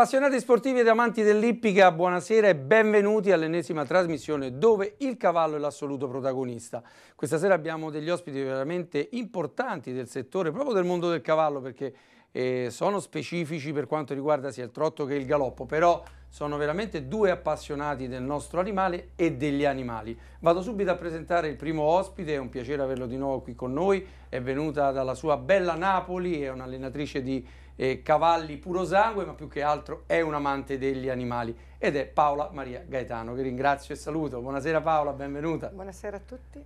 Appassionati sportivi ed amanti dell'ippica, buonasera e benvenuti all'ennesima trasmissione dove il cavallo è l'assoluto protagonista. Questa sera abbiamo degli ospiti veramente importanti del settore, proprio del mondo del cavallo, perché eh, sono specifici per quanto riguarda sia il trotto che il galoppo, però sono veramente due appassionati del nostro animale e degli animali. Vado subito a presentare il primo ospite, è un piacere averlo di nuovo qui con noi, è venuta dalla sua bella Napoli, è un'allenatrice di eh, cavalli puro sangue, ma più che altro è un amante degli animali ed è Paola Maria Gaetano, che ringrazio e saluto. Buonasera Paola, benvenuta. Buonasera a tutti.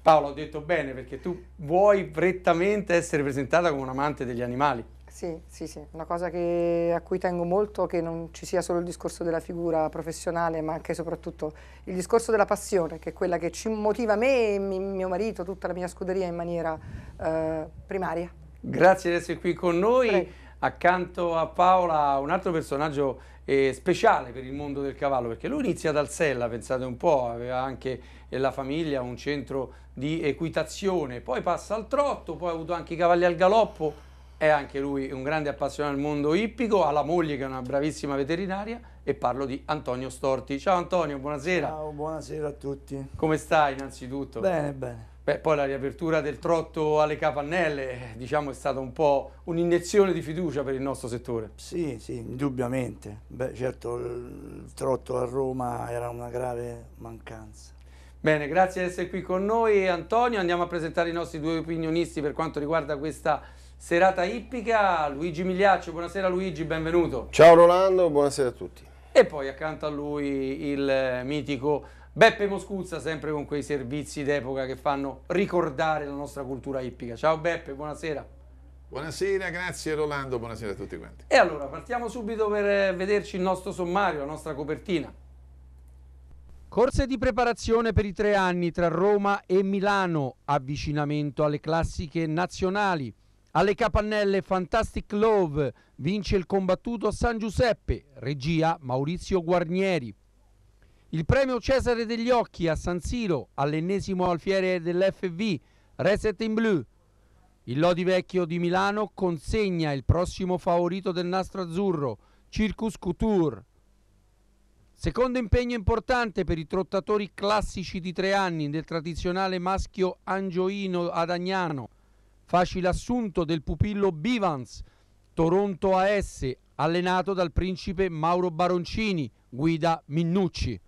Paola, ho detto bene perché tu vuoi prettamente essere presentata come un amante degli animali. Sì, sì, sì, una cosa che, a cui tengo molto, che non ci sia solo il discorso della figura professionale, ma anche e soprattutto il discorso della passione, che è quella che ci motiva me e mio marito, tutta la mia scuderia in maniera eh, primaria. Grazie di essere qui con noi. Prego accanto a Paola un altro personaggio eh, speciale per il mondo del cavallo, perché lui inizia dal Sella, pensate un po', aveva anche eh, la famiglia un centro di equitazione, poi passa al trotto, poi ha avuto anche i cavalli al galoppo, è anche lui un grande appassionato del mondo ippico, ha la moglie che è una bravissima veterinaria e parlo di Antonio Storti. Ciao Antonio, buonasera. Ciao, buonasera a tutti. Come stai innanzitutto? Bene, bene. Beh, poi la riapertura del trotto alle capannelle, diciamo, è stata un po' un'iniezione di fiducia per il nostro settore. Sì, sì, indubbiamente. Beh, certo, il trotto a Roma era una grave mancanza. Bene, grazie di essere qui con noi Antonio. Andiamo a presentare i nostri due opinionisti per quanto riguarda questa serata ippica. Luigi Migliaccio, buonasera Luigi, benvenuto. Ciao Rolando, buonasera a tutti. E poi accanto a lui il mitico Beppe Moscuzza, sempre con quei servizi d'epoca che fanno ricordare la nostra cultura ippica. Ciao Beppe, buonasera. Buonasera, grazie Rolando, buonasera a tutti quanti. E allora, partiamo subito per eh, vederci il nostro sommario, la nostra copertina. Corse di preparazione per i tre anni tra Roma e Milano, avvicinamento alle classiche nazionali, alle capannelle Fantastic Love vince il combattuto San Giuseppe, regia Maurizio Guarnieri. Il premio Cesare degli Occhi a San Siro all'ennesimo alfiere dell'FV, Reset in Blu. Il Lodi Vecchio di Milano consegna il prossimo favorito del nastro azzurro, Circus Couture. Secondo impegno importante per i trottatori classici di tre anni del tradizionale maschio angioino ad Agnano. Facile assunto del pupillo Bivans, Toronto AS, allenato dal principe Mauro Baroncini, guida Minnucci.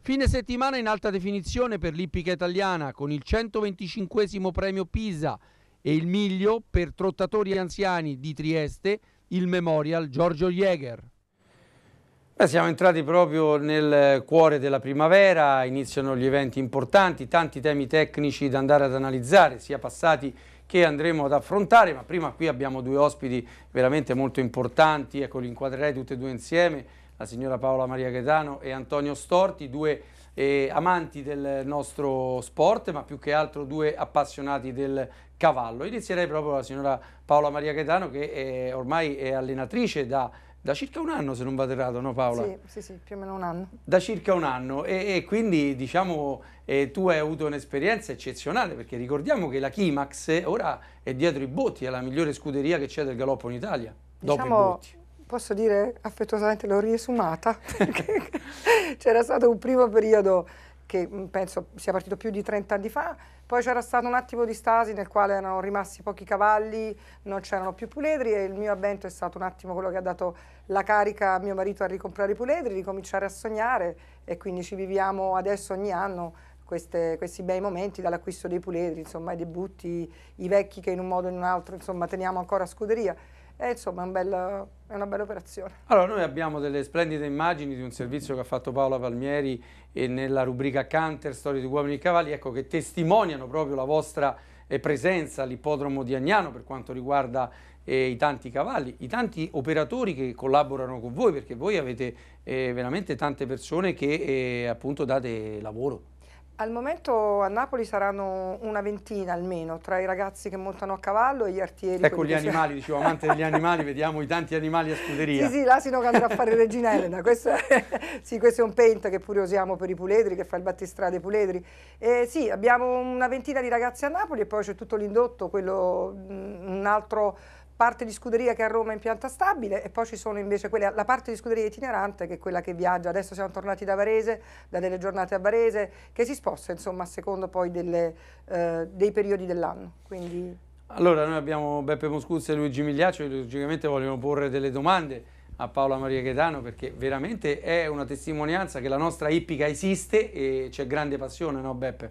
Fine settimana in alta definizione per l'ippica italiana con il 125 premio Pisa e il miglio per trottatori anziani di Trieste, il Memorial Giorgio Jäger. Beh, siamo entrati proprio nel cuore della primavera, iniziano gli eventi importanti, tanti temi tecnici da andare ad analizzare, sia passati che andremo ad affrontare, ma prima qui abbiamo due ospiti veramente molto importanti, ecco, li inquadrerei tutti e due insieme, la signora Paola Maria Gaetano e Antonio Storti, due eh, amanti del nostro sport, ma più che altro due appassionati del cavallo. Inizierei proprio la signora Paola Maria Gaetano che è, eh, ormai è allenatrice da da circa un anno se non vado errato, no Paola? Sì, sì, sì, più o meno un anno. Da circa un anno e, e quindi diciamo eh, tu hai avuto un'esperienza eccezionale perché ricordiamo che la Kimax eh, ora è dietro i botti, è la migliore scuderia che c'è del galoppo in Italia, diciamo, Posso dire affettuosamente l'ho riesumata perché c'era stato un primo periodo che penso sia partito più di 30 anni fa, poi c'era stato un attimo di stasi nel quale erano rimasti pochi cavalli, non c'erano più puledri e il mio avvento è stato un attimo quello che ha dato la carica a mio marito a ricomprare i puledri, ricominciare a sognare e quindi ci viviamo adesso ogni anno queste, questi bei momenti dall'acquisto dei puledri, insomma, i debutti, i vecchi che in un modo o in un altro, insomma, teniamo ancora a scuderia. E insomma, è un bel, è una bella operazione. Allora, noi abbiamo delle splendide immagini di un servizio che ha fatto Paola Palmieri nella rubrica Canter, Storie di Uomini e Cavalli, ecco, che testimoniano proprio la vostra eh, presenza all'ippodromo di Agnano per quanto riguarda eh, i tanti cavalli, i tanti operatori che collaborano con voi, perché voi avete eh, veramente tante persone che eh, appunto date lavoro. Al momento a Napoli saranno una ventina almeno, tra i ragazzi che montano a cavallo e gli artieri. Ecco gli animali, si... dicevo amante degli animali, vediamo i tanti animali a scuderia. Sì, sì, l'asino che andrà a fare Regina Elena, questo è, sì, questo è un paint che pure usiamo per i puledri, che fa il battistrade puledri. E sì, abbiamo una ventina di ragazzi a Napoli e poi c'è tutto l'indotto, quello mm, un altro parte di scuderia che a Roma è in pianta stabile e poi ci sono invece quelle, la parte di scuderia itinerante che è quella che viaggia, adesso siamo tornati da Varese, da delle giornate a Varese, che si sposta insomma a secondo poi delle, eh, dei periodi dell'anno. Quindi... Allora noi abbiamo Beppe Moscuzzi e Luigi Migliaccio e logicamente vogliono porre delle domande a Paola Maria Gaetano perché veramente è una testimonianza che la nostra ippica esiste e c'è grande passione, no Beppe?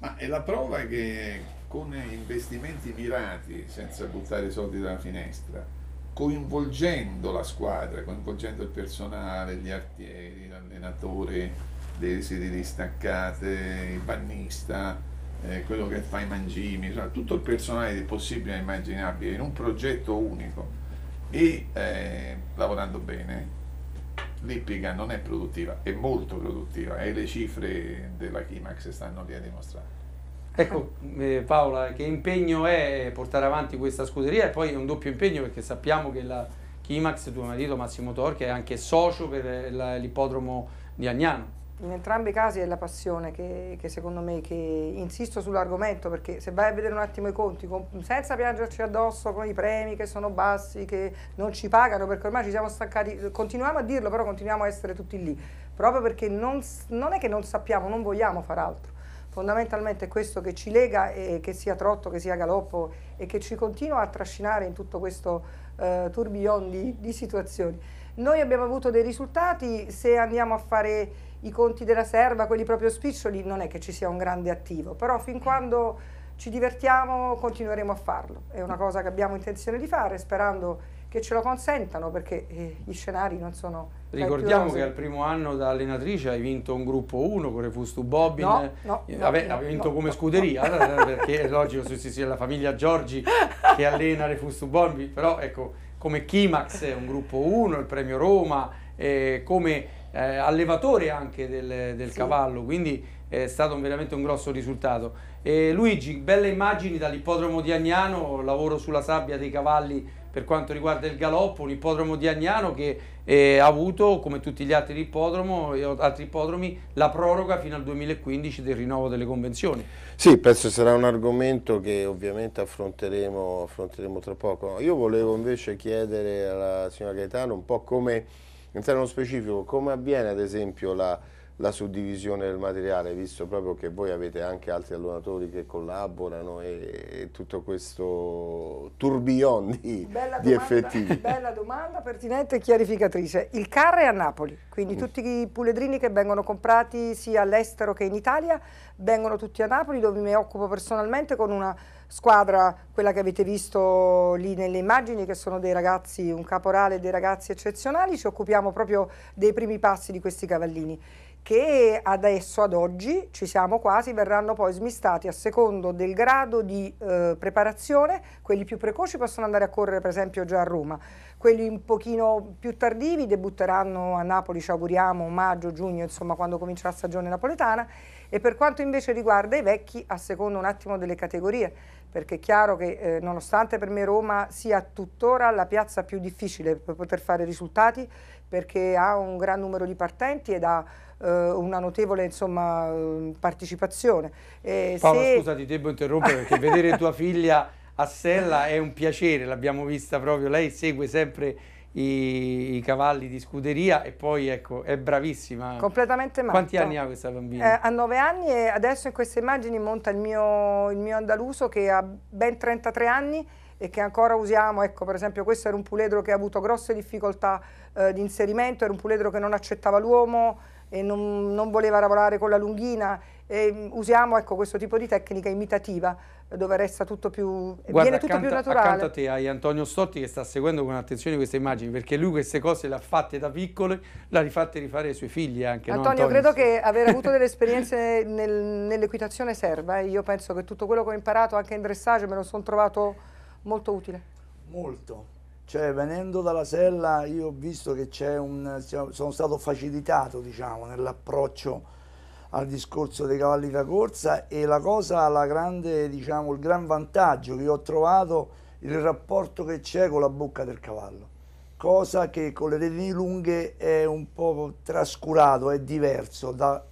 Ma è la prova che con investimenti mirati, senza buttare i soldi dalla finestra, coinvolgendo la squadra, coinvolgendo il personale, gli artieri, l'allenatore, le sedi distaccate, il bannista, eh, quello che fa i mangimi, cioè, tutto il personale possibile e immaginabile in un progetto unico e eh, lavorando bene l'Ippica non è produttiva, è molto produttiva e le cifre della Chimax stanno lì a dimostrare. Ecco eh, Paola, che impegno è portare avanti questa scuderia e poi è un doppio impegno perché sappiamo che la Chimax, tuo marito Massimo Tor, che è anche socio per eh, l'ippodromo di Agnano. In entrambi i casi è la passione che, che secondo me, che insisto sull'argomento perché se vai a vedere un attimo i conti, con, senza piangerci addosso con i premi che sono bassi, che non ci pagano perché ormai ci siamo staccati, continuiamo a dirlo però continuiamo a essere tutti lì, proprio perché non, non è che non sappiamo, non vogliamo far altro fondamentalmente è questo che ci lega e che sia trotto, che sia galoppo e che ci continua a trascinare in tutto questo eh, tourbillon di, di situazioni. Noi abbiamo avuto dei risultati, se andiamo a fare i conti della serva, quelli proprio spiccioli, non è che ci sia un grande attivo, però fin quando ci divertiamo continueremo a farlo. È una cosa che abbiamo intenzione di fare sperando che ce lo consentano perché eh, gli scenari non sono ricordiamo che al primo anno da allenatrice hai vinto un gruppo 1 con Refustu Bobbin no, no, eh, no, ave, no, vinto no, come scuderia eh, perché è logico se si sia la famiglia Giorgi che allena Refustu Bobbin però ecco come Kimax un gruppo 1 il premio Roma eh, come eh, allevatore anche del, del sì. cavallo quindi è stato veramente un grosso risultato e eh, Luigi belle immagini dall'ippodromo di Agnano lavoro sulla sabbia dei cavalli per quanto riguarda il galoppo, un ippodromo di Agnano che eh, ha avuto, come tutti gli altri, eh, altri ippodromi, la proroga fino al 2015 del rinnovo delle convenzioni. Sì, penso sarà un argomento che ovviamente affronteremo, affronteremo tra poco. Io volevo invece chiedere alla signora Gaetano un po' come, entrare nello specifico, come avviene ad esempio la la suddivisione del materiale, visto proprio che voi avete anche altri allenatori che collaborano e, e tutto questo tourbillon di, bella di domanda, effettivi? Bella domanda, pertinente e chiarificatrice. Il CAR è a Napoli, quindi mm. tutti i puledrini che vengono comprati sia all'estero che in Italia vengono tutti a Napoli dove mi occupo personalmente con una squadra, quella che avete visto lì nelle immagini, che sono dei ragazzi, un caporale dei ragazzi eccezionali, ci occupiamo proprio dei primi passi di questi cavallini che adesso ad oggi ci siamo quasi, verranno poi smistati a secondo del grado di eh, preparazione, quelli più precoci possono andare a correre per esempio già a Roma, quelli un pochino più tardivi debutteranno a Napoli, ci auguriamo, maggio, giugno, insomma quando comincia la stagione napoletana e per quanto invece riguarda i vecchi a secondo un attimo delle categorie, perché è chiaro che eh, nonostante per me Roma sia tuttora la piazza più difficile per poter fare risultati, perché ha un gran numero di partenti ed ha eh, una notevole insomma, eh, partecipazione. Eh, Paola, se... scusa, ti devo interrompere perché vedere tua figlia a Sella è un piacere, l'abbiamo vista proprio, lei segue sempre i, i, cavalli di scuderia e poi ecco è bravissima completamente matta. quanti anni ha questa bambina? Eh, ha 9 anni e adesso in queste immagini monta il mio, il mio, andaluso che ha ben 33 anni e che ancora usiamo, ecco per esempio questo era un puledro che ha avuto grosse difficoltà eh, di inserimento, era un puledro che non accettava l'uomo e non, non voleva lavorare con la lunghina. E mm, usiamo ecco, questo tipo di tecnica imitativa dove resta tutto più, Guarda, viene tutto accanto, più naturale. Accanto a te hai Antonio Stotti che sta seguendo con attenzione queste immagini perché lui queste cose le ha fatte da piccole, le ha rifatte rifare ai suoi figli anche. Antonio, no, Antonio? credo che aver avuto delle esperienze nel, nell'equitazione serva e io penso che tutto quello che ho imparato anche in dressage me lo sono trovato molto utile. Molto. Cioè, venendo dalla sella, io ho visto che c'è un. sono stato facilitato, diciamo, nell'approccio al discorso dei cavalli da corsa e la cosa, la grande, diciamo, il gran vantaggio che ho trovato il rapporto che c'è con la bocca del cavallo, cosa che con le redini lunghe è un po' trascurato, è diverso da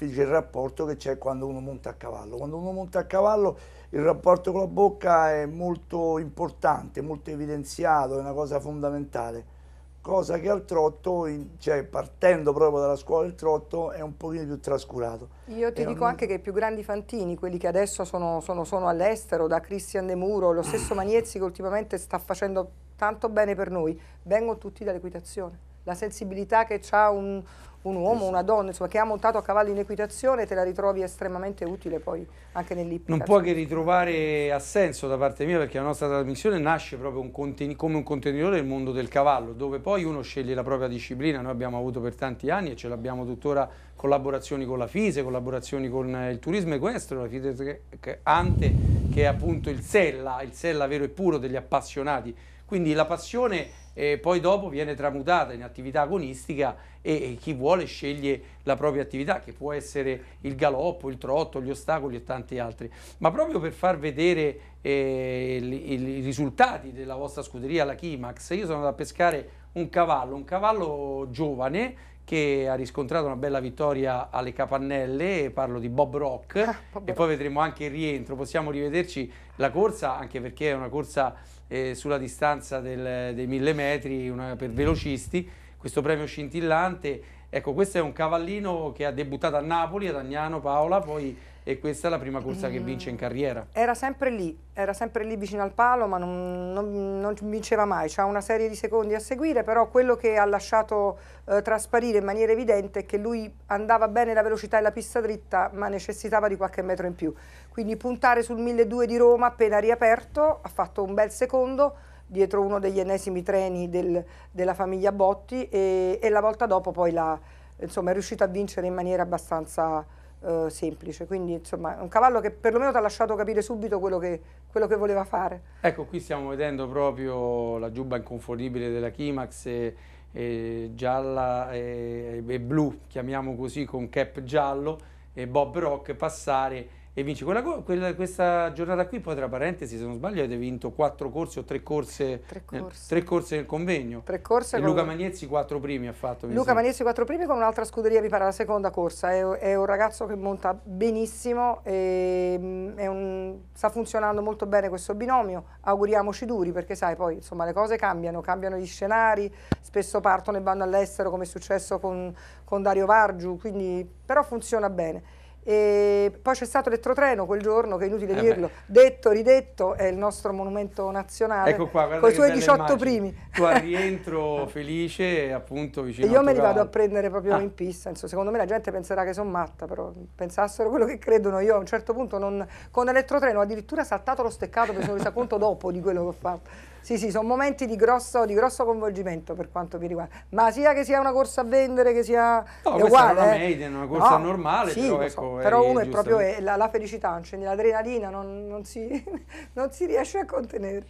il rapporto che c'è quando uno monta a cavallo. Quando uno monta a cavallo il rapporto con la bocca è molto importante, molto evidenziato, è una cosa fondamentale. Cosa che al trotto, cioè partendo proprio dalla scuola del trotto, è un pochino più trascurato. Io ti e dico non... anche che i più grandi fantini, quelli che adesso sono, sono, sono all'estero, da Cristian De Muro, lo stesso Magnezzi che ultimamente sta facendo tanto bene per noi, vengono tutti dall'equitazione. La sensibilità che ha un, un uomo, una donna, insomma, che ha montato a cavallo in equitazione te la ritrovi estremamente utile poi anche nell'ippica. Non può che ritrovare assenso da parte mia perché la nostra trasmissione nasce proprio un come un contenitore del mondo del cavallo, dove poi uno sceglie la propria disciplina. Noi abbiamo avuto per tanti anni e ce l'abbiamo tuttora collaborazioni con la FISE, collaborazioni con il turismo equestro, la FISE Ante che è appunto il sella, il sella vero e puro degli appassionati. Quindi la passione eh, poi dopo viene tramutata in attività agonistica e, e, chi vuole sceglie la propria attività, che può essere il galoppo, il trotto, gli ostacoli e tanti altri. Ma proprio per far vedere eh, i, i risultati della vostra scuderia, la Kimax, io sono andato a pescare un cavallo, un cavallo giovane che ha riscontrato una bella vittoria alle capannelle, parlo di Bob Rock ah, Bob e poi vedremo anche il rientro, possiamo rivederci la corsa anche perché è una corsa eh, sulla distanza del, dei mille metri una, per velocisti, questo premio scintillante. Ecco, questo è un cavallino che ha debuttato a Napoli, ad Agnano Paola, poi e questa è la prima corsa mm. che vince in carriera. Era sempre lì, era sempre lì vicino al palo, ma non, non, non vinceva mai. C'ha una serie di secondi a seguire, però quello che ha lasciato eh, trasparire in maniera evidente è che lui andava bene la velocità e la pista dritta, ma necessitava di qualche metro in più. Quindi puntare sul 1200 di Roma appena riaperto, ha fatto un bel secondo, dietro uno degli ennesimi treni del, della famiglia Botti e, e, la volta dopo poi la, insomma, è riuscito a vincere in maniera abbastanza eh, semplice, quindi insomma un cavallo che perlomeno ti ha lasciato capire subito quello che, quello che, voleva fare. Ecco, qui stiamo vedendo proprio la giubba inconfondibile della Kimax e, e gialla e, e blu, chiamiamo così, con cap giallo e Bob Rock passare e vinci. Quella, quella, questa giornata qui, poi tra parentesi, se non sbaglio, avete vinto quattro corsi o tre corse, tre corse, eh, tre corse nel convegno. Tre corse e con... Luca Magnezzi quattro primi ha fatto. Luca sembra. Magnezzi quattro primi con un'altra scuderia, mi pare la seconda corsa. È, è un ragazzo che monta benissimo, e, mm, un, sta funzionando molto bene questo binomio. Auguriamoci duri perché sai, poi insomma le cose cambiano, cambiano gli scenari, spesso partono e vanno all'estero come è successo con, con Dario Vargiu, quindi, però funziona bene. E poi c'è stato l'elettrotreno quel giorno, che è inutile eh dirlo, beh. detto, ridetto, è il nostro monumento nazionale, ecco qua, con i suoi 18 immagini. primi. Tu al rientro felice, appunto, vicino e Io me li vado a prendere proprio ah. in pista, Insomma, secondo me la gente penserà che sono matta, però pensassero quello che credono io, a un certo punto non... con l'elettrotreno addirittura saltato lo steccato, mi sono resa conto dopo di quello che ho fatto. Sì, sì, sono momenti di grosso, di grosso, coinvolgimento per quanto mi riguarda. Ma sia che sia una corsa a vendere, che sia no, è uguale. Una, eh. maiden, una corsa no, normale, sì, però, ecco, so, però uno è proprio è la, la, felicità, cioè l'adrenalina non, non, si, non si riesce a contenere.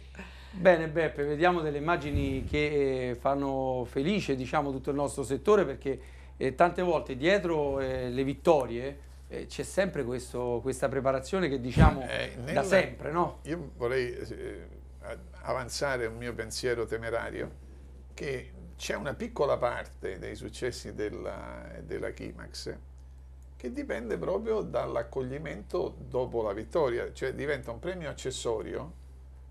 Bene Beppe, vediamo delle immagini che eh, fanno felice diciamo, tutto il nostro settore perché eh, tante volte dietro eh, le vittorie eh, c'è sempre questo, questa preparazione che diciamo nella, eh, eh, da sempre. No? Io vorrei eh, avanzare un mio pensiero temerario che c'è una piccola parte dei successi della, della Kimax che dipende proprio dall'accoglimento dopo la vittoria, cioè diventa un premio accessorio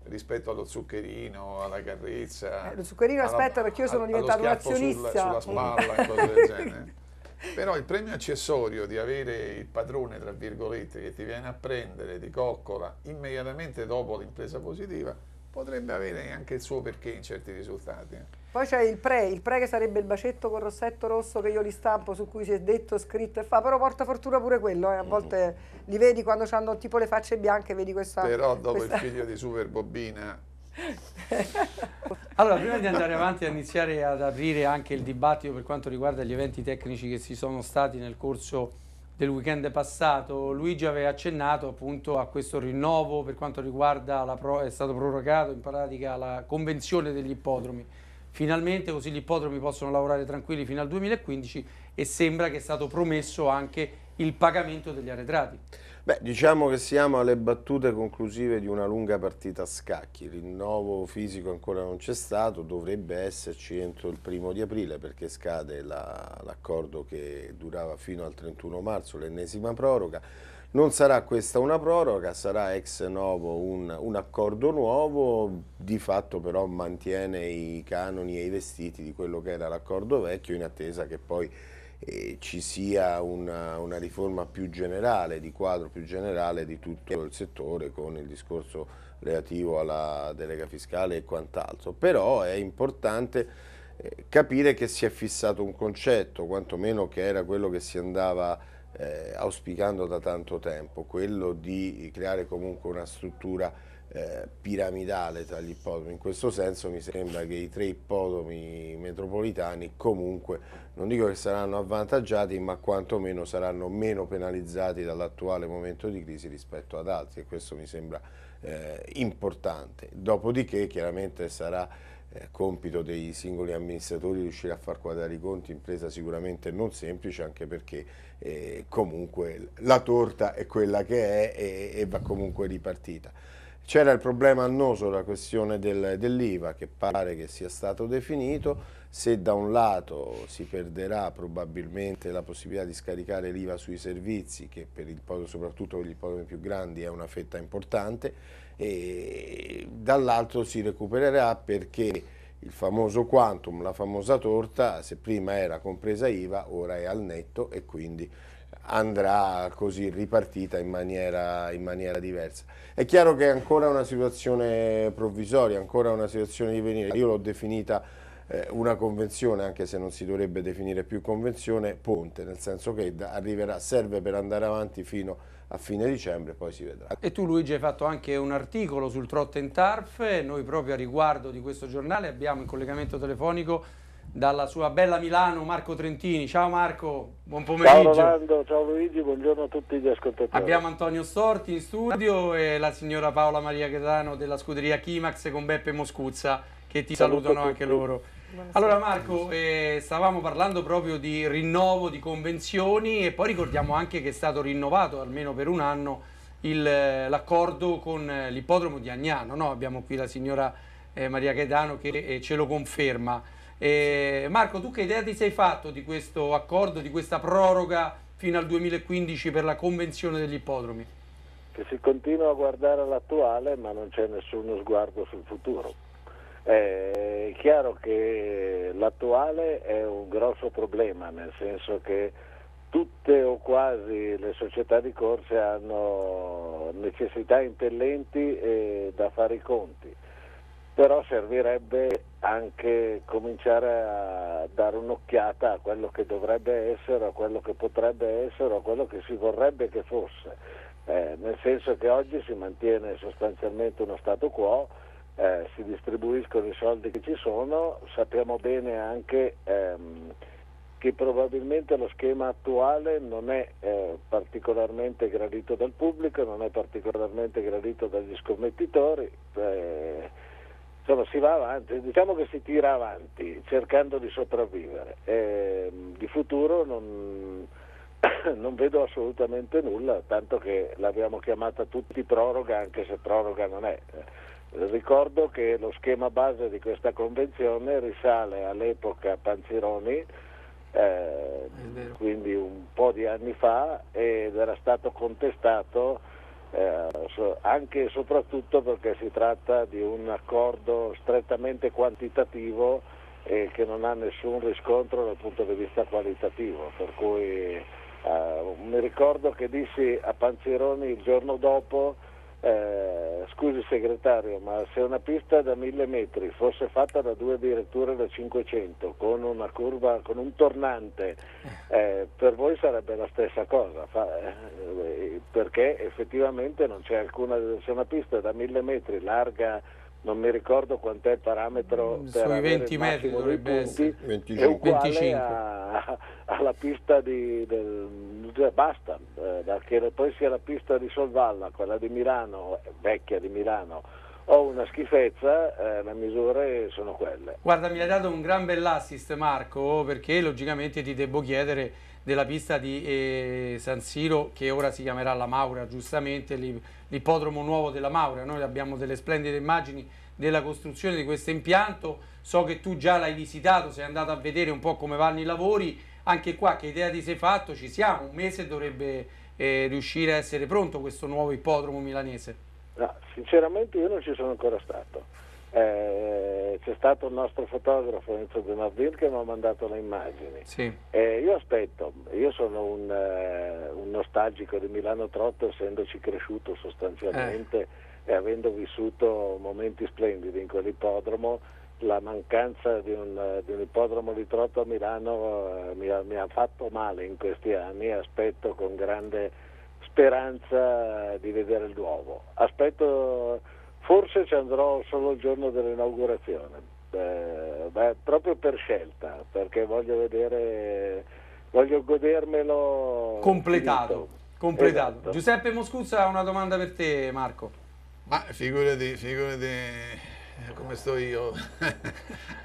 rispetto allo zuccherino, alla carrezza. Eh, lo zuccherino aspetta perché io sono diventato un azionista. Sulla, sulla spalla, cose del genere. Però il premio accessorio di avere il padrone, tra virgolette, che ti viene a prendere di coccola immediatamente dopo l'impresa positiva, potrebbe avere anche il suo perché in certi risultati. Poi c'è il pre, il pre che sarebbe il bacetto con rossetto rosso che io li stampo, su cui si è detto, scritto e fa, però porta fortuna pure quello, eh. a mm. volte mm. li vedi quando hanno tipo le facce bianche, vedi questa... Però dopo questa... il figlio di Super Bobina... allora, prima di andare avanti e iniziare ad aprire anche il dibattito per quanto riguarda gli eventi tecnici che si sono stati nel corso del weekend passato Luigi aveva accennato appunto a questo rinnovo per quanto riguarda la pro- è stato prorogato in pratica la convenzione degli ippodromi. Finalmente così gli ippodromi possono lavorare tranquilli fino al 2015 e sembra che è stato promesso anche il pagamento degli arretrati. Beh, diciamo che siamo alle battute conclusive di una lunga partita a scacchi, il rinnovo fisico ancora non c'è stato, dovrebbe esserci entro il primo di aprile perché scade l'accordo la, che durava fino al 31 marzo, l'ennesima proroga. Non sarà questa una proroga, sarà ex novo un, un, accordo nuovo, di fatto però mantiene i canoni e i vestiti di quello che era l'accordo vecchio in attesa che poi eh, ci sia una, una, riforma più generale, di quadro più generale di tutto il settore con il discorso relativo alla delega fiscale e quant'altro. Però è importante eh, capire che si è fissato un concetto, quantomeno che era quello che si andava eh, auspicando da tanto tempo, quello di creare comunque una struttura eh, piramidale tra gli ippodromi. In questo senso mi sembra che i tre ippodromi metropolitani comunque, non dico che saranno avvantaggiati, ma quantomeno saranno meno penalizzati dall'attuale momento di crisi rispetto ad altri e questo mi sembra eh, importante. Dopodiché chiaramente sarà eh, compito dei singoli amministratori riuscire a far quadrare i conti, impresa sicuramente non semplice anche perché eh, comunque la torta è quella che è e, e va comunque ripartita. C'era il problema annoso, la questione del, dell'IVA, che pare che sia stato definito. Se da un lato si perderà probabilmente la possibilità di scaricare l'IVA sui servizi, che per il, soprattutto per gli ippodromi più grandi è una fetta importante, e dall'altro si recupererà perché il famoso quantum, la famosa torta, se prima era compresa IVA, ora è al netto e quindi andrà così ripartita in maniera, in maniera, diversa. È chiaro che è ancora una situazione provvisoria, ancora una situazione di venire. Io l'ho definita eh, una convenzione, anche se non si dovrebbe definire più convenzione, ponte, nel senso che arriverà, serve per andare avanti fino a fine dicembre, poi si vedrà. E tu Luigi hai fatto anche un articolo sul Tarf, noi proprio a riguardo di questo giornale abbiamo in collegamento telefonico dalla sua bella Milano Marco Trentini. Ciao Marco, buon pomeriggio. Ciao Rolando, ciao Luigi, buongiorno a tutti gli ascoltatori. Abbiamo Antonio Storti in studio e la signora Paola Maria Gretano della scuderia Kimax con Beppe Moscuzza che ti Saluto salutano anche loro. Buonasera. Allora Marco, eh, stavamo parlando proprio di rinnovo di convenzioni e poi ricordiamo anche che è stato rinnovato almeno per un anno l'accordo con eh, l'ippodromo di Agnano. No? Abbiamo qui la signora eh, Maria Gaetano che eh, ce lo conferma. Eh, Marco, tu che idea ti sei fatto di questo accordo, di questa proroga fino al 2015 per la convenzione degli ippodromi? Che si continua a guardare all'attuale ma non c'è nessuno sguardo sul futuro. Eh, è chiaro che l'attuale è un grosso problema, nel senso che tutte o quasi le società di corse hanno necessità impellenti eh, da fare i conti però servirebbe anche cominciare a dare un'occhiata a quello che dovrebbe essere, a quello che potrebbe essere, a quello che si vorrebbe che fosse, eh, nel senso che oggi si mantiene sostanzialmente uno stato quo, eh, si distribuiscono i soldi che ci sono, sappiamo bene anche ehm, che probabilmente lo schema attuale non è eh, particolarmente gradito dal pubblico, non è particolarmente gradito dagli scommettitori eh, insomma si va avanti, diciamo che si tira avanti cercando di sopravvivere. Eh, di futuro non, non, vedo assolutamente nulla, tanto che l'abbiamo chiamata tutti proroga, anche se proroga non è. Ricordo che lo schema base di questa convenzione risale all'epoca Panzironi, eh, quindi un po' di anni fa, ed era stato contestato eh, anche e soprattutto perché si tratta di un accordo strettamente quantitativo e che non ha nessun riscontro dal punto di vista qualitativo, per cui eh, mi ricordo che dissi a Panzeroni il giorno dopo eh, scusi segretario, ma se una pista da 1000 metri fosse fatta da due diretture da 500 con una curva, con un tornante, eh, per voi sarebbe la stessa cosa, fa, eh, perché effettivamente non c'è alcuna, se una pista da 1000 metri larga non mi ricordo quant'è il parametro mm, sui per 20 metri dovrebbe essere 25. è 25. A, alla pista di del, cioè, basta eh, che poi sia la pista di Solvalla quella di Milano eh, vecchia di Milano ho una schifezza, eh, le misure sono quelle. Guarda, mi hai dato un gran bell'assist Marco, perché logicamente ti devo chiedere della pista di eh, San Siro che ora si chiamerà La Maura giustamente l'ippodromo nuovo della Maura noi abbiamo delle splendide immagini della costruzione di questo impianto so che tu già l'hai visitato sei andato a vedere un po' come vanno i lavori anche qua che idea ti sei fatto ci siamo un mese dovrebbe eh, riuscire a essere pronto questo nuovo ippodromo milanese no, ah, sinceramente io non ci sono ancora stato eh, c'è stato il nostro fotografo Enzo De Nordil che mi ha mandato le immagini. Sì. Eh, io aspetto, io sono un, eh, un, nostalgico di Milano Trotto essendoci cresciuto sostanzialmente eh. e avendo vissuto momenti splendidi in quell'ippodromo, la mancanza di un, di un ippodromo di Trotto a Milano eh, mi ha, mi ha fatto male in questi anni, aspetto con grande speranza di vedere il nuovo. Aspetto Forse ci andrò solo il giorno dell'inaugurazione, eh, beh, proprio per scelta, perché voglio vedere, voglio godermelo. Completato, completato. Esatto. Giuseppe Moscuzza ha una domanda per te, Marco. Ma figurati, figurati eh, come sto io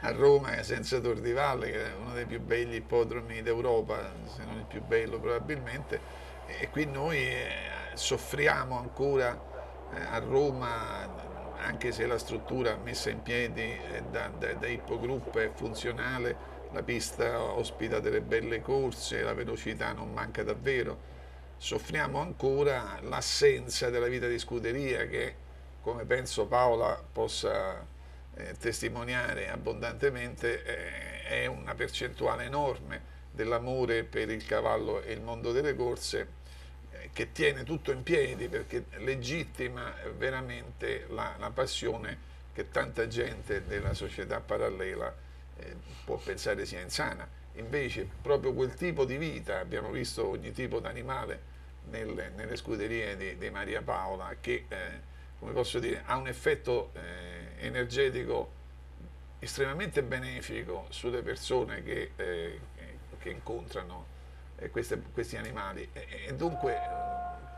a Roma, senza Tor di Valle, che è uno dei più belli ippodromi d'Europa, se non il più bello probabilmente, e qui noi eh, soffriamo ancora eh, a Roma, anche se la struttura messa in piedi eh, da, da, da Ippogrupp è funzionale, la pista ospita delle belle corse, la velocità non manca davvero. Soffriamo ancora l'assenza della vita di scuderia che, come penso Paola possa eh, testimoniare abbondantemente, eh, è una percentuale enorme dell'amore per il cavallo e il mondo delle corse che tiene tutto in piedi perché legittima veramente la, la passione che tanta gente della società parallela eh, può pensare sia insana. Invece proprio quel tipo di vita, abbiamo visto ogni tipo d'animale nelle, nelle, scuderie di, di, Maria Paola, che eh, come posso dire, ha un effetto eh, energetico estremamente benefico sulle persone che, eh, che incontrano eh, queste, questi animali. E, e, dunque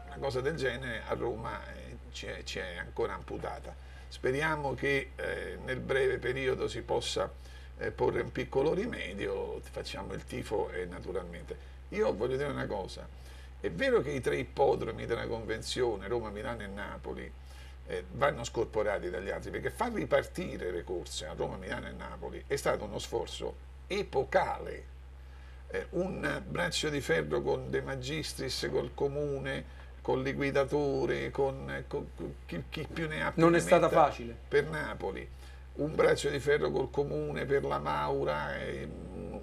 una cosa del genere a Roma eh, ci è, ci è ancora amputata. Speriamo che eh, nel breve periodo si possa eh, porre un piccolo rimedio, facciamo il tifo e naturalmente. Io voglio dire una cosa, è vero che i tre ippodromi della convenzione, Roma, Milano e Napoli, eh, vanno scorporati dagli altri, perché far ripartire le corse a Roma, Milano e Napoli è stato uno sforzo epocale eh, un braccio di ferro con De Magistris, col comune, con liquidatori, eh, con, con chi, chi, più ne ha più Non è stata facile. Per Napoli, un braccio di ferro col comune per la Maura, eh,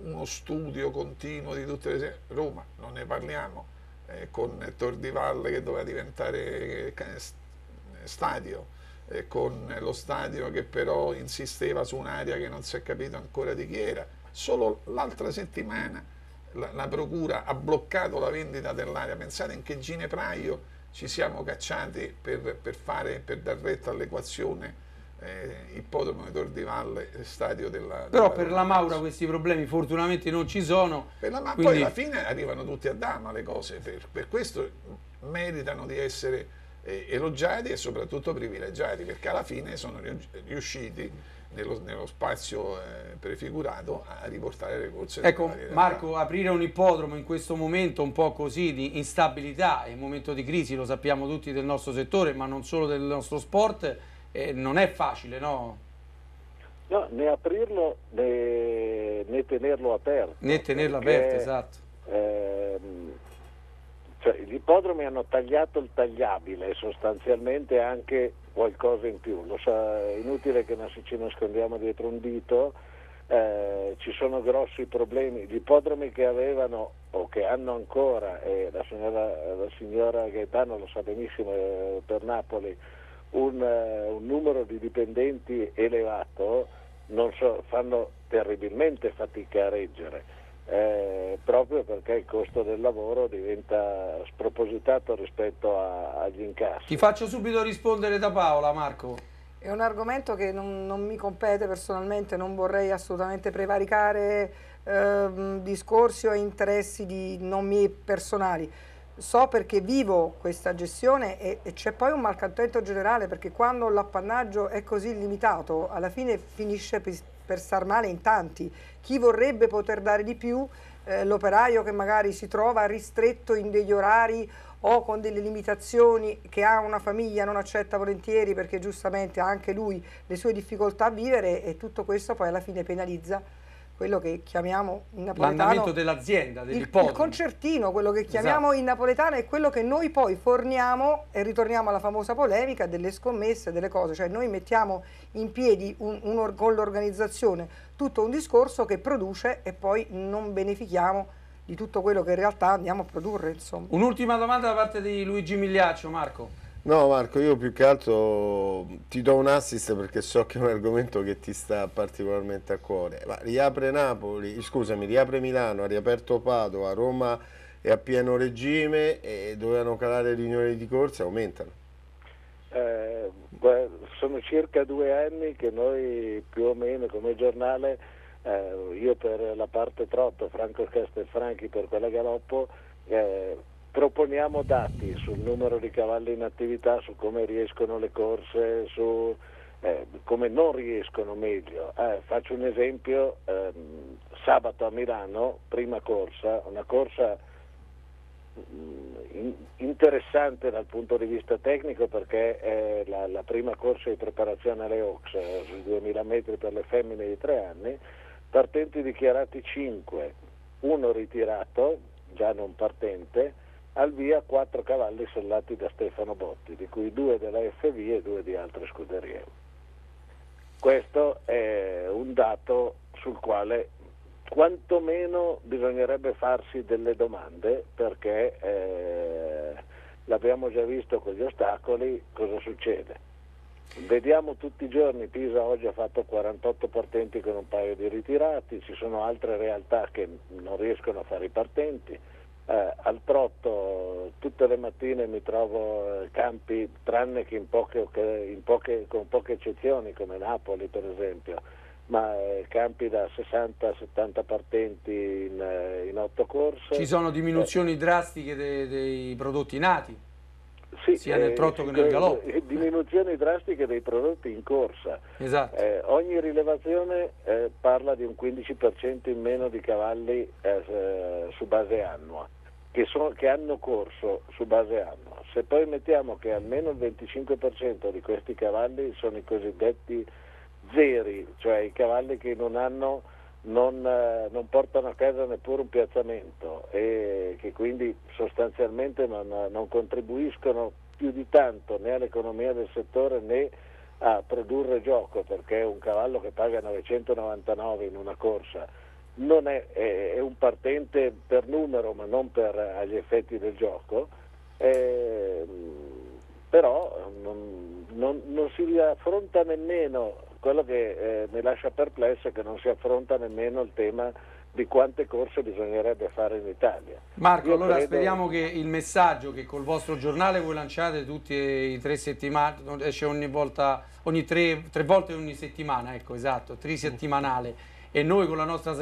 uno studio continuo di tutte le... Roma, non ne parliamo, eh, con Tordivalle che doveva diventare stadio, eh, con lo stadio che però insisteva su un'area che non si è capito ancora di chi era. Solo l'altra settimana la, la procura ha bloccato la vendita dell'area, pensate in che ginepraio ci siamo cacciati per, per, fare, per dar retta all'equazione eh, ippodromo di Tor di Valle, stadio della... Però della per Roma la Maura Lazio. questi problemi fortunatamente non ci sono. Per la, ma quindi... Poi alla fine arrivano tutti a Dama le cose, per, per questo meritano di essere eh, elogiati e soprattutto privilegiati, perché alla fine sono riusciti nello, nello spazio eh, prefigurato a riportare le corse. Ecco Marco, aprire un ippodromo in questo momento un po' così di instabilità e momento di crisi, lo sappiamo tutti del nostro settore, ma non solo del nostro sport, eh, non è facile, no? No, né aprirlo né, né tenerlo aperto. Né tenerlo perché, aperto, esatto. Ehm, cioè, gli ippodromi hanno tagliato il tagliabile sostanzialmente anche qualcosa in più. Lo sa, è inutile che non ci nascondiamo dietro un dito, eh, ci sono grossi problemi. Gli ipodromi che avevano o che hanno ancora, e la signora, la signora Gaetano lo sa benissimo eh, per Napoli, un, eh, un, numero di dipendenti elevato, so, fanno terribilmente fatica a reggere eh, proprio perché il costo del lavoro diventa spropositato rispetto a, agli incassi. Ti faccio subito rispondere da Paola, Marco. È un argomento che non, non mi compete personalmente, non vorrei assolutamente prevaricare eh, discorsi o interessi di, non miei personali. So perché vivo questa gestione e, e c'è poi un malcontento generale perché quando l'appannaggio è così limitato alla fine finisce per star male in tanti. Chi vorrebbe poter dare di più, eh, l'operaio che magari si trova ristretto in degli orari o con delle limitazioni che ha una famiglia, non accetta volentieri perché giustamente ha anche lui le sue difficoltà a vivere e tutto questo poi alla fine penalizza quello che chiamiamo in napoletano l'andamento dell'azienda, del Il, il, concertino, quello che chiamiamo esatto. in napoletano è quello che noi poi forniamo e ritorniamo alla famosa polemica delle scommesse, delle cose, cioè noi mettiamo in piedi un, un, con l'organizzazione tutto un discorso che produce e poi non benefichiamo di tutto quello che in realtà andiamo a produrre. insomma Un'ultima domanda da parte di Luigi Migliaccio, Marco. No Marco, io più che altro ti do un assist perché so che è un argomento che ti sta particolarmente a cuore. Ma riapre Napoli, scusami, riapre Milano, ha riaperto Padova, Roma è a pieno regime e dovevano calare le riunioni di corsa, aumentano. Eh, sono circa due anni che noi più o meno come giornale, eh, io per la parte Trotto, Franco Castelfranchi per quella Galoppo, eh, proponiamo dati sul numero di cavalli in attività, su come riescono le corse, su eh, come non riescono meglio. Eh, faccio un esempio, ehm, sabato a Milano, prima corsa, una corsa mh, mm, interessante dal punto di vista tecnico perché è la, la prima corsa di preparazione alle Ox sui 2000 metri per le femmine di tre anni, partenti dichiarati 5, uno ritirato, già non partente, al via quattro cavalli sellati da Stefano Botti, di cui due della FV e due di altre scuderie. Questo è un dato sul quale quantomeno bisognerebbe farsi delle domande perché eh, l'abbiamo già visto con gli ostacoli, cosa succede? Vediamo tutti i giorni, Pisa oggi ha fatto 48 partenti con un paio di ritirati, ci sono altre realtà che non riescono a fare i partenti eh, al trotto tutte le mattine mi trovo eh, campi tranne che, in poche, in poche, con poche eccezioni come Napoli per esempio ma eh, campi da 60-70 partenti in, eh, in, otto corse ci sono diminuzioni eh. drastiche de, dei prodotti nati sì, sia nel eh, trotto eh, che nel eh, galoppo. Eh, diminuzioni drastiche dei prodotti in corsa. Esatto. Eh, ogni rilevazione eh, parla di un 15% in meno di cavalli su base annua, che, so, che, hanno corso su base annua. Se poi mettiamo che almeno il 25% di questi cavalli sono i cosiddetti zeri, cioè i cavalli che non hanno non, eh, non, portano a casa neppure un piazzamento e che quindi sostanzialmente non, eh, non contribuiscono più di tanto né all'economia del settore né a produrre gioco perché un cavallo che paga 999 in una corsa non è, è, è un partente per numero ma non per eh, agli effetti del gioco eh, però non, mm, non, non, si affronta nemmeno quello che eh, mi lascia perplesso è che non si affronta nemmeno il tema di quante corse bisognerebbe fare in Italia. Marco, Io allora credo... speriamo che il messaggio che col vostro giornale voi lanciate tutti i tre settimane, esce ogni volta, ogni tre, tre volte ogni settimana, ecco esatto, trisettimanale, e noi con la nostra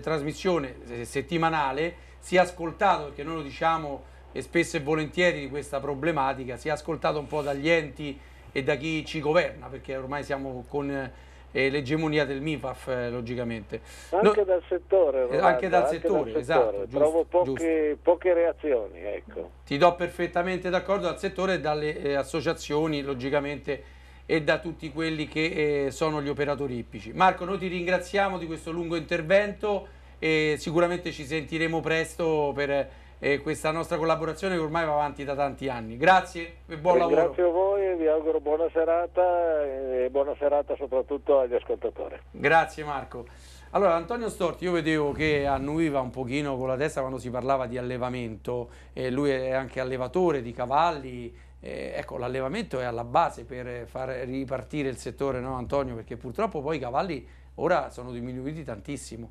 trasmissione eh, settimanale sia ascoltato, perché noi lo diciamo e spesso e volentieri di questa problematica, sia ascoltato un po' dagli enti e da chi ci governa, perché ormai siamo con eh, l'egemonia del MIFAF eh, logicamente. Anche no, dal settore. Rolando, anche dal anche settore, dal esatto. Settore. Giusto, Trovo poche, poche reazioni. Ecco. Ti do perfettamente d'accordo dal settore e dalle eh, associazioni logicamente e da tutti quelli che eh, sono gli operatori ippici. Marco, noi ti ringraziamo di questo lungo intervento e sicuramente ci sentiremo presto per eh, questa nostra collaborazione che ormai va avanti da tanti anni. Grazie e buon Ringrazio lavoro. Grazie a voi, vi auguro buona serata e buona serata soprattutto agli ascoltatori. Grazie Marco. Allora Antonio Storti io vedevo che annuiva un pochino con la testa quando si parlava di allevamento, eh, lui è anche allevatore di cavalli, eh, ecco, l'allevamento è alla base per far ripartire il settore, no Antonio? Perché purtroppo poi i cavalli ora sono diminuiti tantissimo.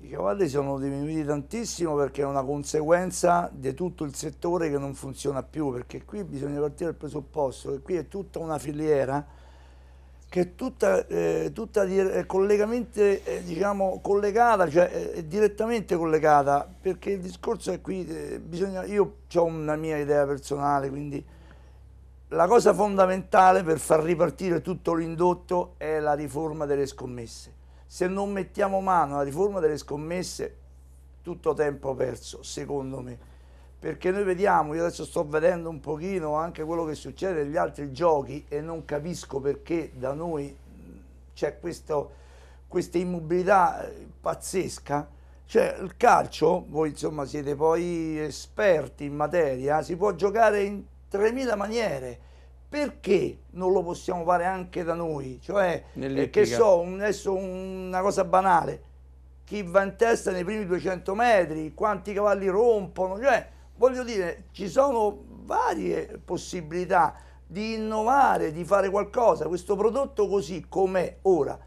I cavalli sono diminuiti tantissimo perché è una conseguenza di tutto il settore che non funziona più, perché qui bisogna partire dal presupposto che qui è tutta una filiera che è tutta, eh, tutta eh, eh, diciamo, collegata, cioè eh, direttamente collegata, perché il discorso è qui, eh, bisogna, io ho una mia idea personale, quindi la cosa fondamentale per far ripartire tutto l'indotto è la riforma delle scommesse se non mettiamo mano alla riforma delle scommesse, tutto tempo perso, secondo me. Perché noi vediamo, io adesso sto vedendo un pochino anche quello che succede negli altri giochi e non capisco perché da noi c'è questa immobilità eh, pazzesca. Cioè il calcio, voi insomma siete poi esperti in materia, si può giocare in 3.000 maniere perché non lo possiamo fare anche da noi? Cioè, eh, che so, un, adesso una cosa banale, chi va in testa nei primi 200 metri, quanti cavalli rompono, cioè, voglio dire, ci sono varie possibilità di innovare, di fare qualcosa, questo prodotto così com'è ora,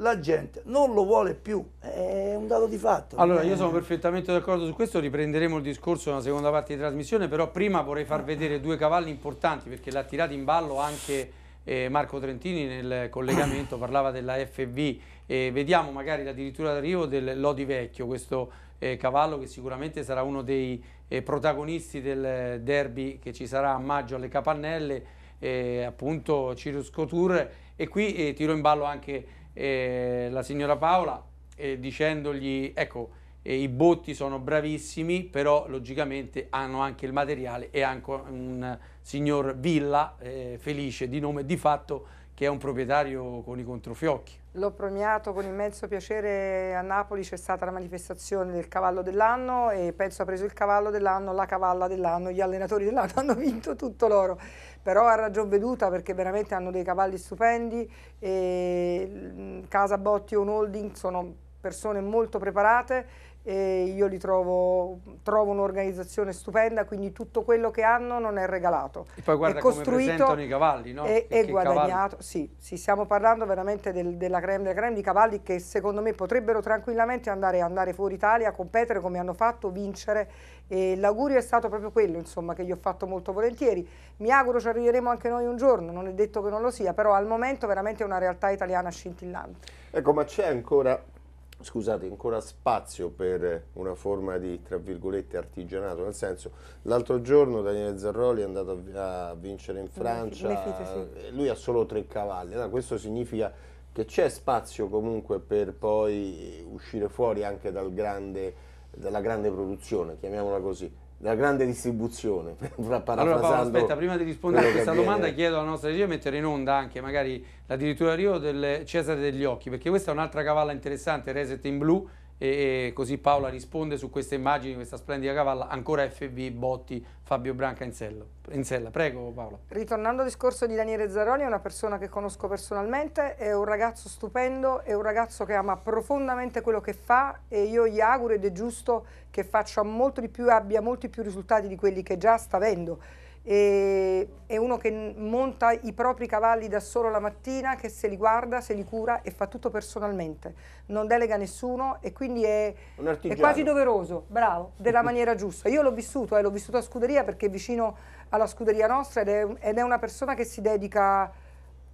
la gente non lo vuole più, è un dato di fatto. Allora, eh. io sono perfettamente d'accordo su questo, riprenderemo il discorso nella seconda parte di trasmissione, però prima vorrei far vedere due cavalli importanti perché l'ha tirato in ballo anche eh, Marco Trentini nel collegamento, parlava della FV, e vediamo magari addirittura l'arrivo del Lodi Vecchio, questo eh, cavallo che sicuramente sarà uno dei eh, protagonisti del derby che ci sarà a maggio alle Capannelle, eh, appunto Cirrus Couture, e qui tiro in ballo anche eh, la signora Paola eh, dicendogli ecco i botti sono bravissimi però logicamente hanno anche il materiale e anche un signor Villa eh, felice di nome di fatto che è un proprietario con i controfiocchi. L'ho premiato con immenso piacere a Napoli, c'è stata la manifestazione del cavallo dell'anno e penso ha preso il cavallo dell'anno, la cavalla dell'anno, gli allenatori dell'anno hanno vinto tutto loro però ha ragion veduta perché veramente hanno dei cavalli stupendi e mm, Casabotti e un holding sono persone molto preparate e io li trovo, trovo un'organizzazione stupenda, quindi tutto quello che hanno non è regalato. E poi guarda è costruito come i cavalli, no? E, e guadagnato, sì, sì, stiamo parlando veramente del, della creme della creme, di cavalli che secondo me potrebbero tranquillamente andare, andare fuori Italia, competere come hanno fatto, vincere E l'augurio è stato proprio quello, insomma, che gli ho fatto molto volentieri. Mi auguro ci arriveremo anche noi un giorno, non è detto che non lo sia, però al momento veramente è una realtà italiana scintillante. Ecco, ma c'è ancora scusate, ancora spazio per una forma di, tra virgolette, artigianato, nel senso, l'altro giorno Daniele Zarroli è andato a, vincere in Francia, Lefite, sì. Eh, lui ha solo tre cavalli, allora, questo significa che c'è spazio comunque per poi uscire fuori anche dal grande, dalla grande produzione, chiamiamola così della grande distribuzione. Allora Paolo, aspetta, prima di rispondere a questa domanda chiedo alla nostra regia di mettere in onda anche magari la dirittura Rio del Cesare degli Occhi, perché questa è un'altra cavalla interessante, Reset in blu, e così Paola risponde su queste immagini, questa splendida cavalla, ancora FV, Botti, Fabio Branca, In sella. Prego Paola. Ritornando al discorso di Daniele Zaroni, è una persona che conosco personalmente, è un ragazzo stupendo, è un ragazzo che ama profondamente quello che fa e io gli auguro ed è giusto che faccia molto di più e abbia molti più risultati di quelli che già sta avendo e è uno che monta i propri cavalli da solo la mattina, che se li guarda, se li cura e fa tutto personalmente, non delega nessuno e quindi è, è quasi doveroso, bravo, della maniera giusta. Io l'ho vissuto, eh, l'ho vissuto a scuderia perché è vicino alla scuderia nostra ed è, ed è una persona che si dedica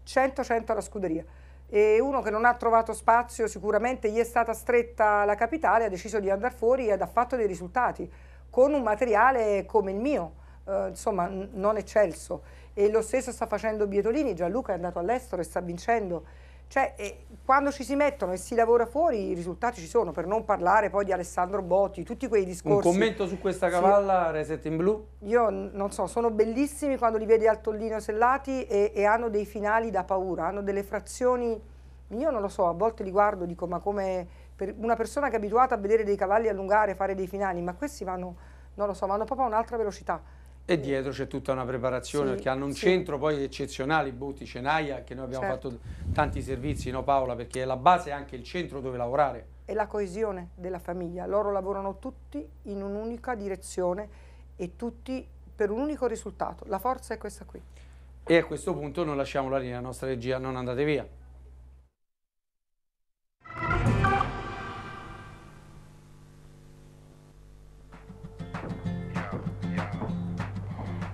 100-100 alla scuderia. E uno che non ha trovato spazio sicuramente gli è stata stretta la capitale, ha deciso di andare fuori ed ha fatto dei risultati con un materiale come il mio eh, insomma, non eccelso. E lo stesso sta facendo Bietolini, Gianluca è andato all'estero e sta vincendo. Cioè, eh, quando ci si mettono e si lavora fuori, i risultati ci sono, per non parlare poi di Alessandro Botti, tutti quei discorsi. Un commento su questa cavalla, sì. Reset in Blu? Io non so, sono bellissimi quando li vedi al tollino sellati e, e hanno dei finali da paura, hanno delle frazioni... Io non lo so, a volte li guardo dico, ma come per una persona che è abituata a vedere dei cavalli allungare, fare dei finali, ma questi vanno, non lo so, vanno proprio a un'altra velocità. E dietro c'è tutta una preparazione, sì, perché hanno un sì. centro poi eccezionale, Butti, Cenaia, che noi abbiamo certo. fatto tanti servizi, no Paola? Perché la base è anche il centro dove lavorare. È la coesione della famiglia, loro lavorano tutti in un'unica direzione e tutti per un unico risultato, la forza è questa qui. E a questo punto non lasciamo la linea, la nostra regia, non andate via.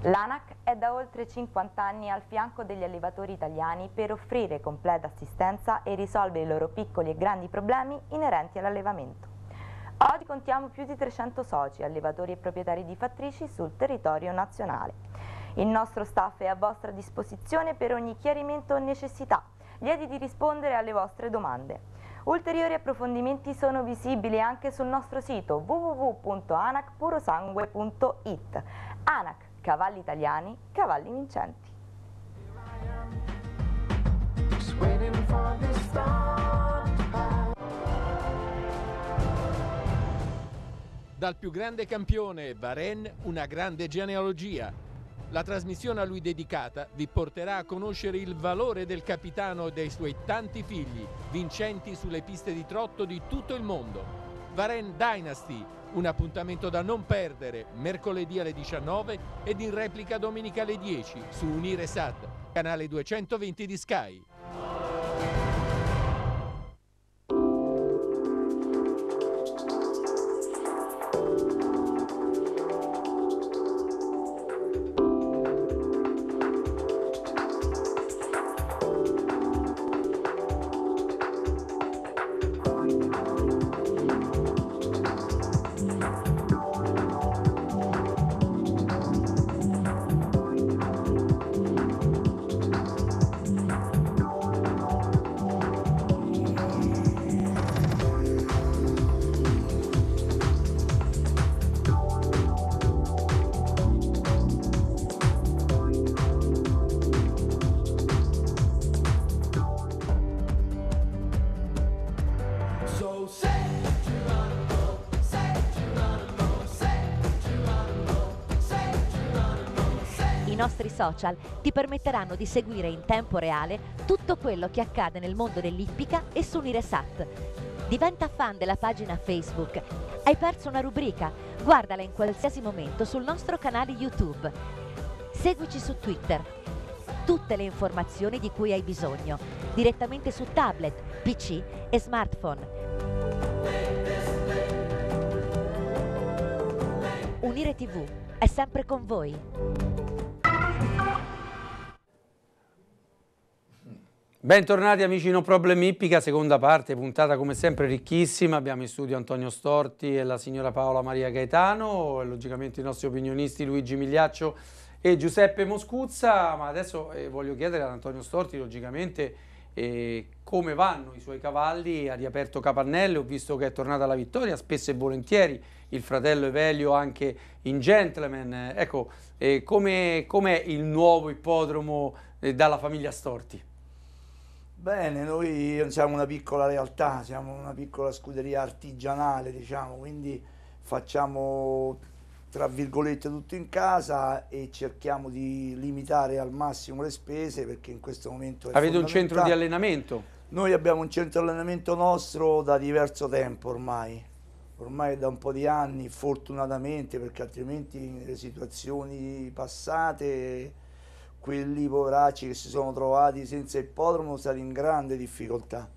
L'ANAC è da oltre 50 anni al fianco degli allevatori italiani per offrire completa assistenza e risolvere i loro piccoli e grandi problemi inerenti all'allevamento. Oggi contiamo più di 300 soci, allevatori e proprietari di fattrici sul territorio nazionale. Il nostro staff è a vostra disposizione per ogni chiarimento o necessità, lieti di rispondere alle vostre domande. Ulteriori approfondimenti sono visibili anche sul nostro sito www.anacpurosangue.it. ANAC Cavalli italiani, cavalli vincenti. Dal più grande campione Bahrain, una grande genealogia. La trasmissione a lui dedicata vi porterà a conoscere il valore del capitano e dei suoi tanti figli, vincenti sulle piste di trotto di tutto il mondo. Bahrain Dynasty, un appuntamento da non perdere mercoledì alle 19 ed in replica domenica alle 10 su Unire Sad, canale 220 di Sky. I nostri social ti permetteranno di seguire in tempo reale tutto quello che accade nel mondo dell'ippica e su Uniresat. Diventa fan della pagina Facebook. Hai perso una rubrica? Guardala in qualsiasi momento sul nostro canale YouTube. Seguici su Twitter. Tutte le informazioni di cui hai bisogno, direttamente su tablet, PC e smartphone. Unire TV è sempre con voi. Bentornati amici No Problem Ippica, seconda parte, puntata come sempre ricchissima. Abbiamo in studio Antonio Storti e la signora Paola Maria Gaetano, e logicamente i nostri opinionisti Luigi Migliaccio e Giuseppe Moscuzza. Ma adesso eh, voglio chiedere ad Antonio Storti, logicamente, eh, come vanno i suoi cavalli. Ha riaperto Capannelle, ho visto che è tornata la vittoria spesso e volentieri. Il fratello Evelio anche in Gentleman. Ecco, eh, come è il nuovo ippodromo eh, dalla famiglia Storti? Bene, noi siamo una piccola realtà, siamo una piccola scuderia artigianale, diciamo, quindi facciamo tra virgolette tutto in casa e cerchiamo di limitare al massimo le spese perché in questo momento è Avete un centro di allenamento? Noi abbiamo un centro di allenamento nostro da diverso tempo ormai, ormai da un po' di anni fortunatamente perché altrimenti nelle situazioni passate quelli poveracci che si sono trovati senza ippodromo sono stati in grande difficoltà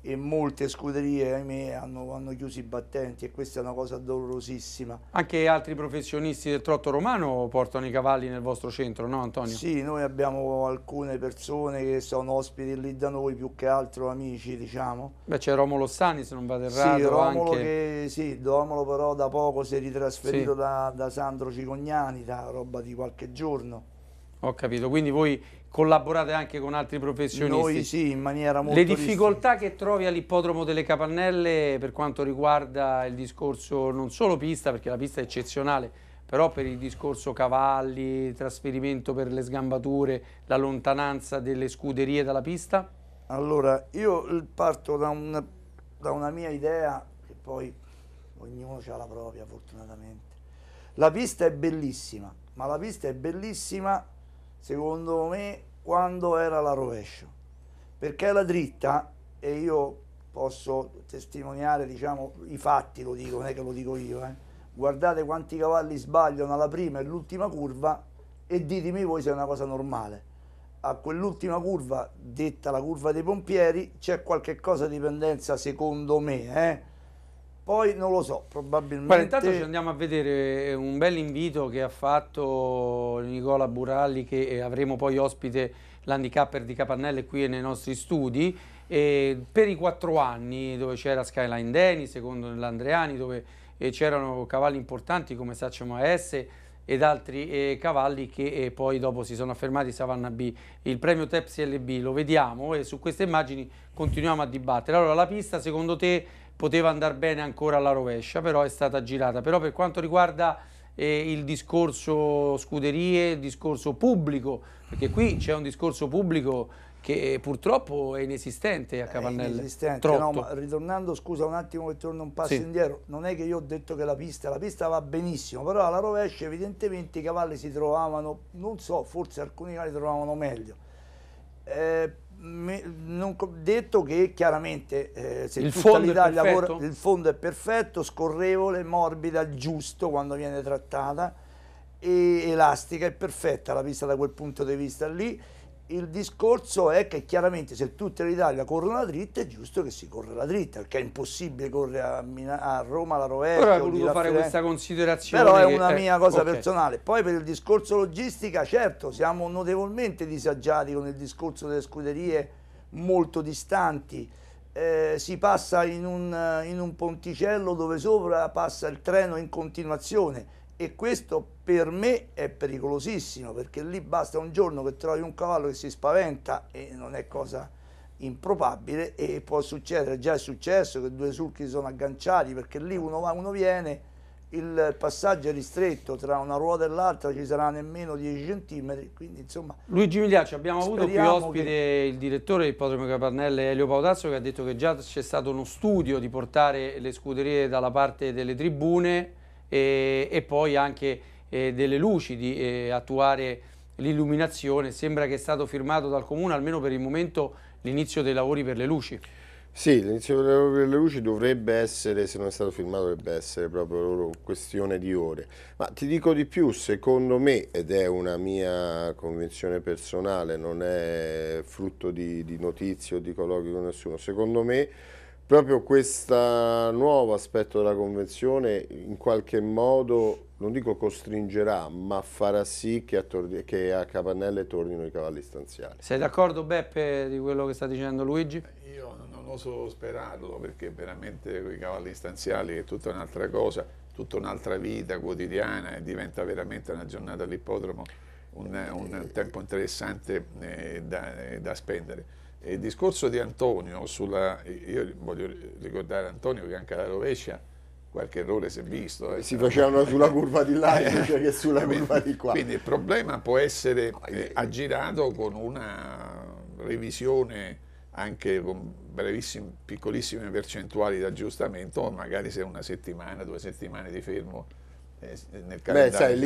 e molte scuderie, ahimè, hanno, hanno, chiuso i battenti e questa è una cosa dolorosissima. Anche altri professionisti del trotto romano portano i cavalli nel vostro centro, no Antonio? Sì, noi abbiamo alcune persone che sono ospiti lì da noi, più che altro amici, diciamo. Beh, c'è Romolo Sani, se non vado errato. Sì, Romolo, anche... che, sì, Romolo però da poco si è ritrasferito sì. da, da Sandro Cicognani, da roba di qualche giorno ho capito, quindi voi collaborate anche con altri professionisti? Noi sì, in maniera molto Le difficoltà che trovi all'ippodromo delle Capannelle per quanto riguarda il discorso non solo pista, perché la pista è eccezionale, però per il discorso cavalli, trasferimento per le sgambature, la lontananza delle scuderie dalla pista? Allora, io parto da una, da una mia idea, che poi ognuno ha la propria fortunatamente. La pista è bellissima, ma la pista è bellissima secondo me, quando era la rovescio. Perché la dritta, e io posso testimoniare diciamo, i fatti, lo dico, non è che lo dico io, eh. guardate quanti cavalli sbagliano alla prima e l'ultima curva e ditemi voi se è una cosa normale. A quell'ultima curva, detta la curva dei pompieri, c'è qualche cosa di pendenza secondo me, eh poi non lo so, probabilmente... Guarda, intanto ci andiamo a vedere eh, un bel invito che ha fatto Nicola Buralli che eh, avremo poi ospite l'handicapper di Capannelle qui nei nostri studi e eh, per i quattro anni dove c'era Skyline Denny, secondo l'Andreani, dove c'erano cavalli importanti come Saccio S ed altri eh, cavalli che eh, poi dopo si sono affermati Savanna B. Il premio Tepsi LB lo vediamo e su queste immagini continuiamo a dibattere. Allora la pista secondo te poteva andare bene ancora alla rovescia, però è stata girata. Però per quanto riguarda eh, il discorso scuderie, il discorso pubblico, perché qui c'è un discorso pubblico che eh, purtroppo è inesistente a Cavannelle. È inesistente, no, ma ritornando, scusa un attimo che torno un passo sì. indietro, non è che io ho detto che la pista, la pista va benissimo, però alla rovescia evidentemente i cavalli si trovavano, non so, forse alcuni cavalli si trovavano meglio. Eh, Me, non, detto che chiaramente eh, se il tutta l'Italia lavora il fondo è perfetto, scorrevole, morbida, il giusto quando viene trattata e elastica è perfetta la pista da quel punto di vista lì il discorso è che chiaramente se tutte le Italia corrono la dritta è giusto che si corre la dritta perché è impossibile correre a, Mina, a Roma, alla Rovetta però ho voluto fare Firenze. questa considerazione però è una mia eh, cosa okay. personale poi per il discorso logistica certo siamo notevolmente disagiati con il discorso delle scuderie molto distanti eh, si passa in un, in un ponticello dove sopra passa il treno in continuazione e questo per me è pericolosissimo perché lì basta un giorno che trovi un cavallo che si spaventa e non è cosa improbabile e può succedere, già è successo che due sulchi sono agganciati perché lì uno va, uno viene, il passaggio è ristretto tra una ruota e l'altra ci sarà nemmeno 10 centimetri quindi insomma Luigi Migliaccio abbiamo avuto qui ospite che... il direttore di Podrome Capannelle Elio Paudazzo che ha detto che già c'è stato uno studio di portare le scuderie dalla parte delle tribune e, e poi anche eh, delle luci di eh, attuare l'illuminazione. Sembra che è stato firmato dal Comune, almeno per il momento, l'inizio dei lavori per le luci. Sì, l'inizio dei lavori per le luci dovrebbe essere, se non è stato firmato, dovrebbe essere proprio questione di ore. Ma ti dico di più, secondo me, ed è una mia convinzione personale, non è frutto di, di notizie o di colloqui con nessuno, secondo me proprio questo nuovo aspetto della Convenzione in qualche modo, non dico costringerà, ma farà sì che a, che a Capannelle tornino i cavalli stanziali. Sei d'accordo Beppe di quello che sta dicendo Luigi? Eh, io non oso sperarlo perché veramente i cavalli stanziali è tutta un'altra cosa, tutta un'altra vita quotidiana e diventa veramente una giornata all'ippodromo un, un, tempo interessante eh, da, eh, da spendere. Il discorso di Antonio sulla... Io voglio ricordare Antonio che anche alla rovescia qualche errore si è visto. Eh. Si facevano sulla curva di là eh. invece che sulla curva di qua. Quindi il problema può essere eh, aggirato con una revisione anche con piccolissime percentuali di aggiustamento, magari se una settimana, due settimane di fermo eh, eh, nel calendario. Beh, sai,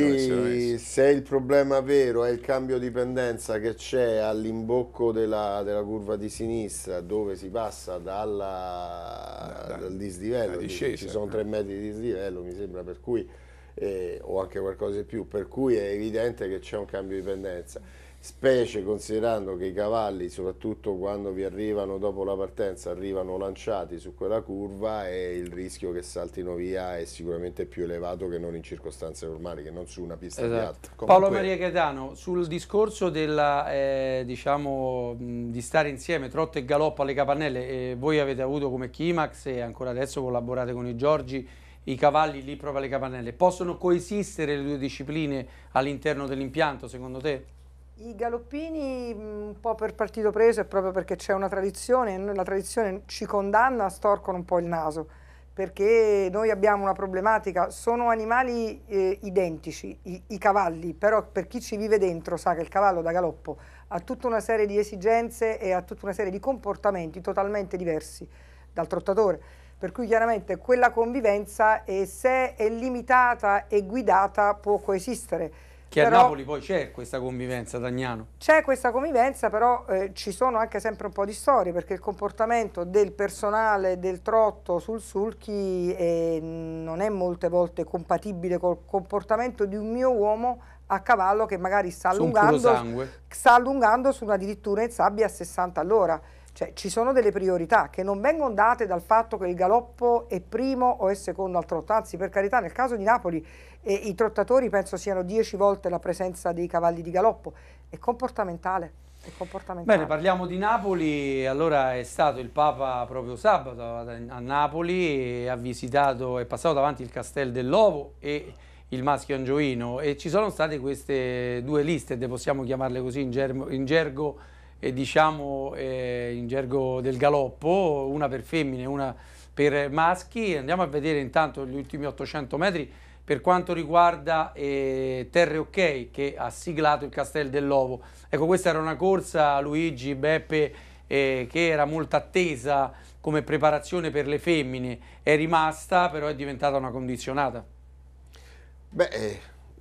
lì se il problema vero è il cambio di pendenza che c'è all'imbocco della, della, curva di sinistra dove si passa dalla, da, da, dal dislivello, discesa, ci sono tre eh. metri di disdivello, mi sembra, per cui, eh, o anche qualcosa di più, per cui è evidente che c'è un cambio di pendenza specie considerando che i cavalli, soprattutto quando vi arrivano dopo la partenza, arrivano lanciati su quella curva e il rischio che saltino via è sicuramente più elevato che non in circostanze normali, che non su una pista esatto. piatta. Comunque... Paolo Maria Gaetano, sul discorso della, eh, diciamo, di stare insieme trotto e galoppo alle capannelle, eh, voi avete avuto come Kimax e ancora adesso collaborate con i Giorgi, i cavalli lì proprio alle capannelle, possono coesistere le due discipline all'interno dell'impianto secondo te? I galoppini mm, un po' per partito preso è proprio perché c'è una tradizione e la tradizione ci condanna, storcono un po' il naso perché noi abbiamo una problematica, sono animali eh, identici, i, i, cavalli, però per chi ci vive dentro sa che il cavallo da galoppo ha tutta una serie di esigenze e ha tutta una serie di comportamenti totalmente diversi dal trottatore, per cui chiaramente quella convivenza, eh, se è limitata e guidata, può coesistere che però, a Napoli poi c'è questa convivenza, Tagnano. C'è questa convivenza, però eh, ci sono anche sempre un po' di storie, perché il comportamento del personale del trotto sul sulchi eh, non è molte volte compatibile col comportamento di un mio uomo a cavallo che magari sta allungando, sta allungando su una dirittura in sabbia a 60 all'ora. Cioè, ci sono delle priorità che non vengono date dal fatto che il galoppo è primo o è secondo al trotto, anzi per carità nel caso di Napoli eh, i trottatori penso siano dieci volte la presenza dei cavalli di galoppo, è comportamentale. È comportamentale. Bene, parliamo di Napoli, allora è stato il Papa proprio sabato a Napoli, e ha visitato, è passato davanti il Castel dell'Ovo e il maschio angioino e ci sono state queste due liste, possiamo chiamarle così in, germo, in gergo eh, diciamo eh, in gergo del galoppo, una per femmine e una per maschi. Andiamo a vedere intanto gli ultimi 800 metri per quanto riguarda eh, Terre Ok che ha siglato il Castel dell'Ovo. Ecco questa era una corsa Luigi, Beppe eh, che era molto attesa come preparazione per le femmine, è rimasta però è diventata una condizionata. Beh, eh,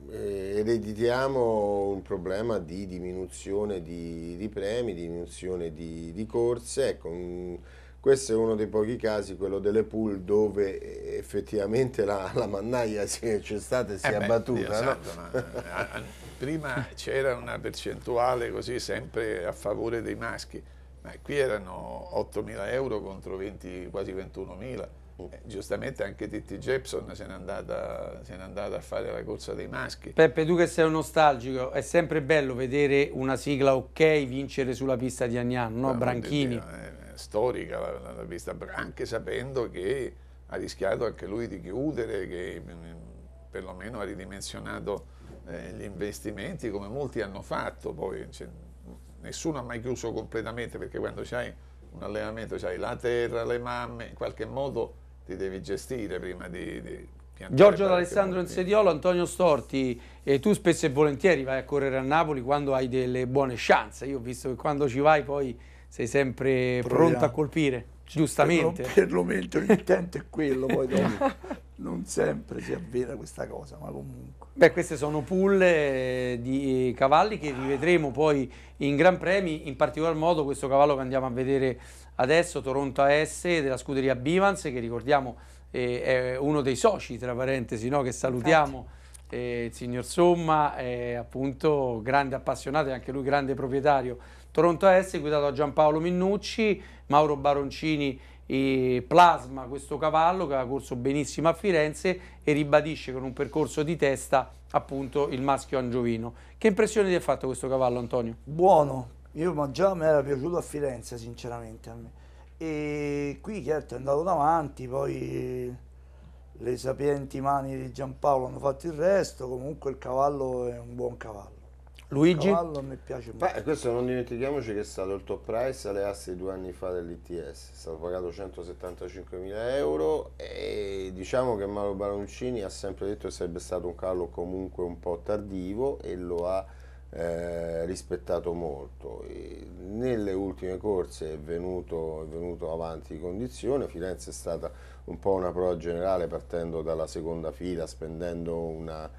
eh, ereditiamo un problema di diminuzione di, di premi, diminuzione di, di corse, ecco, un, mm, questo è uno dei pochi casi, quello delle pool, dove eh, effettivamente la, la mannaia c'è stata si eh è beh, abbattuta. No? Eh, prima c'era una percentuale così sempre a favore dei maschi, ma qui erano 8.000 euro contro 20, quasi 21.000 eh, giustamente anche Titti Jepson se n'è andata, andata, a fare la corsa dei maschi. Peppe, tu che sei un nostalgico, è sempre bello vedere una sigla ok vincere sulla pista di Agnano, no? Ah, Branchini. Dio, eh, è, storica la, la, la, pista, anche sapendo che ha rischiato anche lui di chiudere, che mm, mm, perlomeno ha ridimensionato eh, gli investimenti come molti hanno fatto. Poi, cioè, nessuno ha mai chiuso completamente perché quando c'hai un allevamento c'hai la terra, le mamme, in qualche modo ti devi gestire prima di... di Giorgio D'Alessandro Insediolo, Antonio Storti, e tu spesso e volentieri vai a correre a Napoli quando hai delle buone chance. Io ho visto che quando ci vai poi sei sempre Proviamo. pronto a colpire, cioè, giustamente. Perlomeno per l'intento è quello, poi dopo non sempre si avvera questa cosa, ma comunque. Beh, queste sono pull di cavalli che rivedremo poi in Gran Premi, in particolar modo questo cavallo che andiamo a vedere adesso Toronto AS della scuderia Bivans che ricordiamo eh, è uno dei soci tra parentesi no? che salutiamo esatto. eh, il signor Somma è appunto grande appassionato e anche lui grande proprietario Toronto AS guidato da Giampaolo Minnucci Mauro Baroncini eh, plasma questo cavallo che ha corso benissimo a Firenze e ribadisce con un percorso di testa appunto il maschio angiovino che impressione ti ha fatto questo cavallo Antonio? Buono, io già mi era piaciuto a Firenze, sinceramente. A me e qui certo è andato davanti, poi le sapienti mani di Giampaolo hanno fatto il resto, comunque il cavallo è un buon cavallo. Luigi? Il cavallo mi piace molto. Beh, questo non dimentichiamoci che è stato il top price alle aste due anni fa dell'ITS, è stato pagato 175.000 euro e diciamo che Mauro Baroncini ha sempre detto che sarebbe stato un cavallo comunque un po' tardivo e lo ha eh, rispettato molto. E nelle ultime corse è venuto, è venuto, avanti di condizione, Firenze è stata un po' una prova generale partendo dalla seconda fila, spendendo una,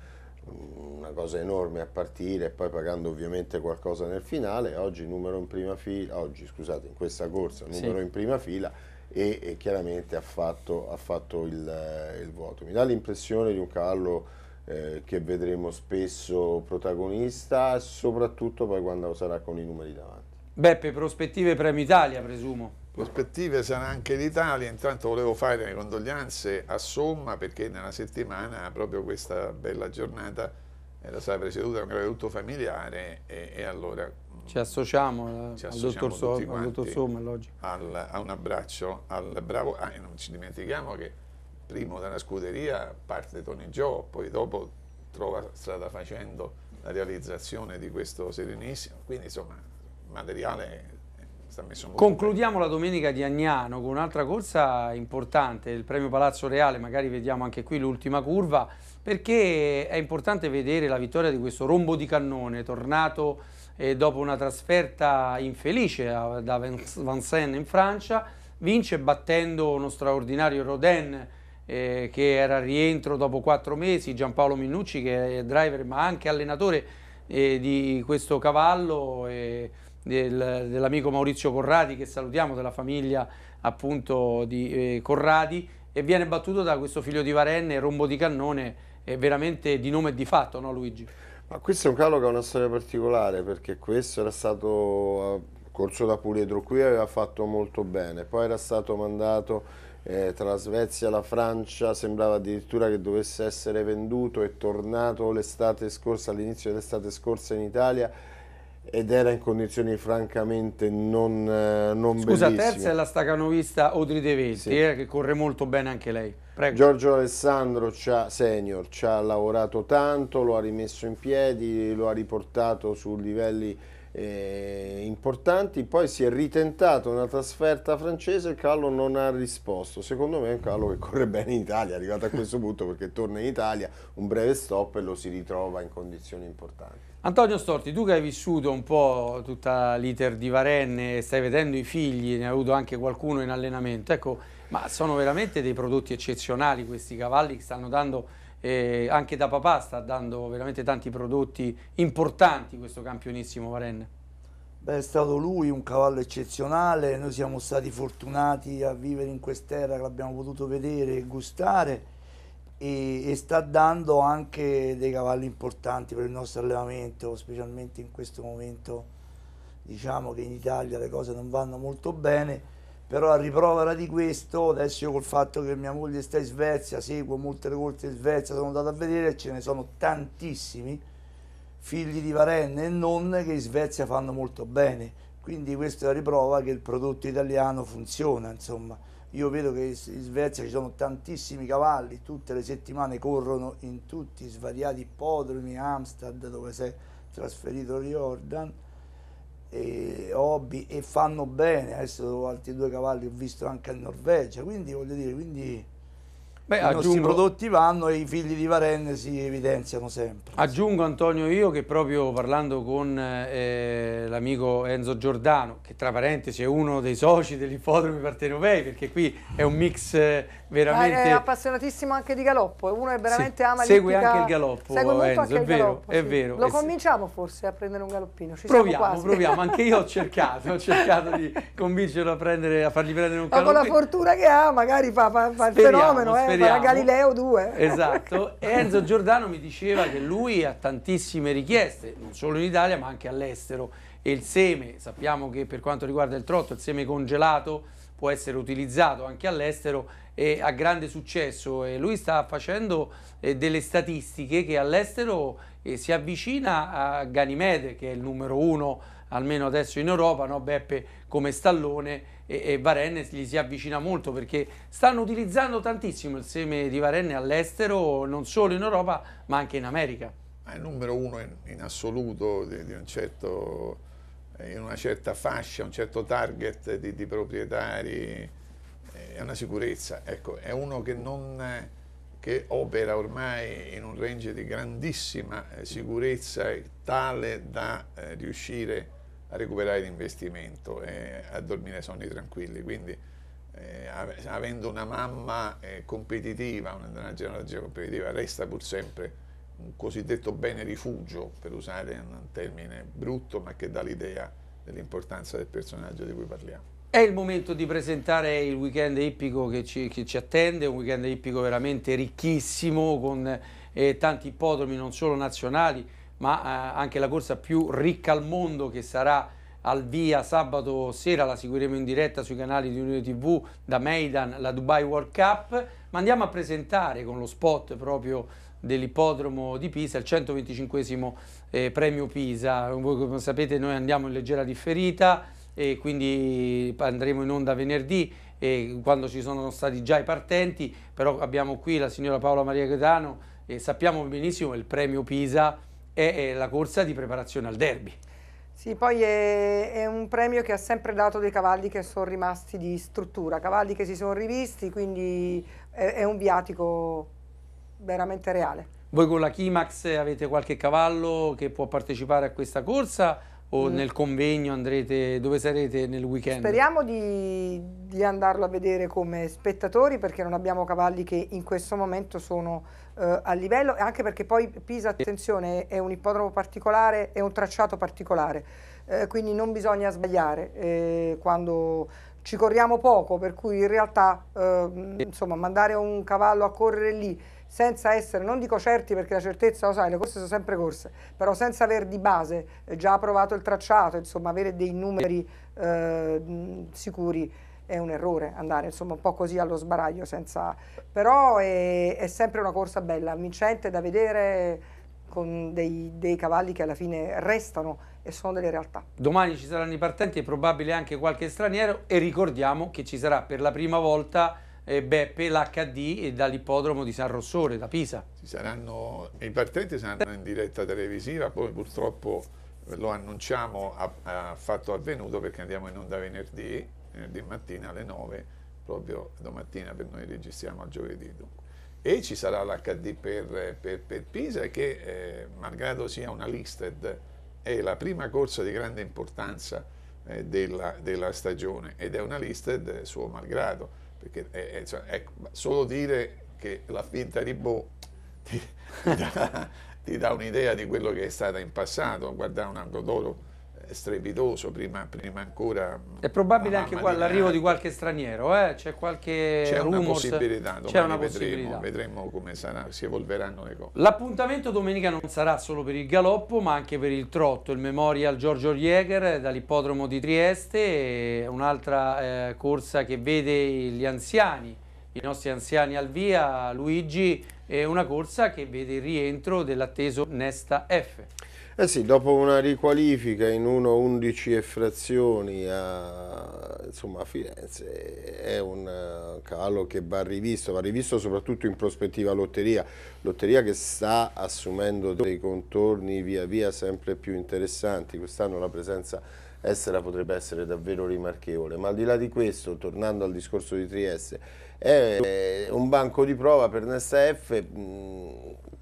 una cosa enorme a partire e poi pagando ovviamente qualcosa nel finale, oggi numero in prima fila, oggi scusate in questa corsa numero sì. in prima fila e, e chiaramente ha fatto, ha fatto il, il vuoto. Mi dà l'impressione di un cavallo eh, che vedremo spesso protagonista, soprattutto poi quando sarà con i numeri davanti. Beppe, prospettive Premio Italia, presumo. Prospettive sarà anche l'Italia, intanto volevo fare le condoglianze a Somma perché nella settimana, proprio questa bella giornata, era eh, stata preceduta da un grave familiare e, e allora mm, ci associamo, eh, ci associamo al, dottor so, al dottor Somma, al, a un abbraccio al bravo, ah, e non ci dimentichiamo che primo della scuderia parte Tony Joe, poi dopo trova strada facendo la realizzazione di questo Serenissimo, quindi insomma il materiale eh, sta messo molto Concludiamo bene. la domenica di Agnano con un'altra corsa importante, il premio Palazzo Reale, magari vediamo anche qui l'ultima curva, perché è importante vedere la vittoria di questo rombo di cannone, tornato eh, dopo una trasferta infelice da Vincennes in Francia, vince battendo uno straordinario Rodin eh, che era al rientro dopo quattro mesi, Giampaolo Minucci che è driver ma anche allenatore eh, di questo cavallo, eh, del, dell'amico Maurizio Corradi che salutiamo, della famiglia appunto di eh, Corradi e viene battuto da questo figlio di Varenne, rombo di cannone, veramente di nome e di fatto, no Luigi? Ma questo è un calo che ha una storia particolare perché questo era stato eh, corso da Puledro qui aveva fatto molto bene, poi era stato mandato eh, tra la Svezia e la Francia sembrava addirittura che dovesse essere venduto, e tornato l'estate scorsa, all'inizio dell'estate scorsa in Italia ed era in condizioni francamente non, eh, non Scusa, bellissime. terza è la stacanovista Odri De Venti, sì. eh, che corre molto bene anche lei. Prego. Giorgio Alessandro ha, senior ci ha lavorato tanto, lo ha rimesso in piedi, lo ha riportato su livelli eh, importanti, poi si è ritentato una trasferta francese, il Carlo non ha risposto, secondo me è un Carlo che corre bene in Italia, è arrivato a questo punto perché torna in Italia, un breve stop e lo si ritrova in condizioni importanti. Antonio Storti, tu che hai vissuto un po' tutta l'iter di Varenne, stai vedendo i figli, ne ha avuto anche qualcuno in allenamento, ecco, ma sono veramente dei prodotti eccezionali questi cavalli che stanno dando eh, anche da papà sta dando veramente tanti prodotti importanti questo campionissimo Varenne. Beh, è stato lui un cavallo eccezionale, noi siamo stati fortunati a vivere in quest'era che l'abbiamo potuto vedere e gustare e, e, sta dando anche dei cavalli importanti per il nostro allevamento, specialmente in questo momento diciamo che in Italia le cose non vanno molto bene, però a riprovera di questo adesso io col fatto che mia moglie sta in Svezia seguo molte le corse in Svezia sono andato a vedere e ce ne sono tantissimi figli di Varenne e nonne che in Svezia fanno molto bene quindi questa è la riprova che il prodotto italiano funziona insomma io vedo che in Svezia ci sono tantissimi cavalli tutte le settimane corrono in tutti i svariati ippodromi Amsterdam dove si è trasferito Riordan e hobby e fanno bene, adesso altri due cavalli ho visto anche in Norvegia, quindi voglio dire, quindi Beh, i aggiungo, nostri prodotti vanno e i figli di Varenne si evidenziano sempre. Aggiungo Antonio io che proprio parlando con eh, l'amico Enzo Giordano, che tra parentesi è uno dei soci dell'Ippodromo Partenopei, perché qui è un mix... Eh, veramente... è appassionatissimo anche di galoppo, è uno che veramente sì, ama Segue anche il galoppo, segue molto Enzo, anche il vero, galoppo, è vero. Lo eh convinciamo forse a prendere un galoppino, Ci proviamo, proviamo, anche io ho cercato, ho cercato di convincerlo a, prendere, a, fargli prendere un galoppino. Ma con la fortuna che ha, magari fa, fa, fa speriamo, il fenomeno, eh, fa Galileo 2. Esatto, Enzo Giordano mi diceva che lui ha tantissime richieste, non solo in Italia ma anche all'estero, e il seme, sappiamo che per quanto riguarda il trotto, il seme congelato può essere utilizzato anche all'estero eh, ha grande successo e lui sta facendo eh, delle statistiche che all'estero eh, si avvicina a Ganimede che è il numero uno almeno adesso in Europa, no? Beppe come Stallone e, e Varenne gli si avvicina molto perché stanno utilizzando tantissimo il seme di Varenne all'estero, non solo in Europa ma anche in America. È il numero uno in, in assoluto di, di un certo, eh, in una certa fascia, un certo target di, di proprietari è una sicurezza, ecco, è uno che, non, che opera ormai in un range di grandissima eh, sicurezza tale da eh, riuscire a recuperare l'investimento e a dormire sonni tranquilli, quindi eh, avendo una mamma eh, competitiva, una, una genealogia competitiva, resta pur sempre un cosiddetto bene rifugio, per usare un termine brutto, ma che dà l'idea dell'importanza del personaggio di cui parliamo. È il momento di presentare il weekend ippico che ci, che ci attende, un weekend ippico veramente ricchissimo con eh, tanti ippodromi non solo nazionali ma eh, anche la corsa più ricca al mondo che sarà al via sabato sera, la seguiremo in diretta sui canali di Unione TV da Maidan, la Dubai World Cup, ma andiamo a presentare con lo spot proprio dell'ippodromo di Pisa, il 125 eh, premio Pisa, voi come sapete noi andiamo in leggera differita, e quindi andremo in onda venerdì quando ci sono stati già i partenti, però abbiamo qui la signora Paola Maria Gaetano e sappiamo benissimo che il premio Pisa è, la corsa di preparazione al derby. Sì, poi è, è, un premio che ha sempre dato dei cavalli che sono rimasti di struttura, cavalli che si sono rivisti, quindi è, è un viatico veramente reale. Voi con la Kimax avete qualche cavallo che può partecipare a questa corsa o mm. nel convegno andrete, dove sarete nel weekend? Speriamo di, di, andarlo a vedere come spettatori perché non abbiamo cavalli che in questo momento sono eh, a livello e anche perché poi Pisa, attenzione, è un ippodromo particolare, è un tracciato particolare, eh, quindi non bisogna sbagliare eh, quando ci corriamo poco, per cui in realtà eh, insomma mandare un cavallo a correre lì senza essere, non dico certi perché la certezza lo sai, le corse sono sempre corse, però senza aver di base eh, già provato il tracciato, insomma avere dei numeri eh, sicuri è un errore andare insomma un po' così allo sbaraglio senza... però è, è sempre una corsa bella, vincente da vedere con dei, dei, cavalli che alla fine restano e sono delle realtà. Domani ci saranno i partenti e probabile anche qualche straniero e ricordiamo che ci sarà per la prima volta eh, Beppe l'HD dall'ippodromo di San Rossore, da Pisa. Saranno, I partenti saranno in diretta televisiva, poi purtroppo lo annunciamo affatto avvenuto perché andiamo in onda venerdì, venerdì mattina alle 9, proprio domattina per noi registriamo al giovedì. Dunque. E ci sarà l'HD per, per, per, Pisa che, eh, malgrado sia una listed, è la prima corsa di grande importanza eh, della, della stagione ed è una listed eh, suo malgrado perché è, eh, eh, cioè, è solo dire che la finta Ribot ti, ti dà, dà un'idea di quello che è stata in passato, guardare un angolo d'oro strepitoso prima, prima ancora. È probabile anche qua, l'arrivo di qualche straniero, eh? c'è qualche C'è una possibilità, c'è una possibilità. Vedremo, come sarà, si evolveranno le cose. L'appuntamento domenica non sarà solo per il galoppo ma anche per il trotto, il Memorial Giorgio Jäger dall'ippodromo di Trieste, un'altra eh, corsa che vede gli anziani, i nostri anziani al via, Luigi, e una corsa che vede il rientro dell'atteso Nesta F. Eh sì, dopo una riqualifica in 1-11 e frazioni a, insomma, a, Firenze è un eh, calo che va rivisto, va rivisto soprattutto in prospettiva lotteria, lotteria che sta assumendo dei contorni via via sempre più interessanti, quest'anno la presenza estera potrebbe essere davvero rimarchevole, ma al di là di questo, tornando al discorso di Trieste, è un banco di prova per Nesta F,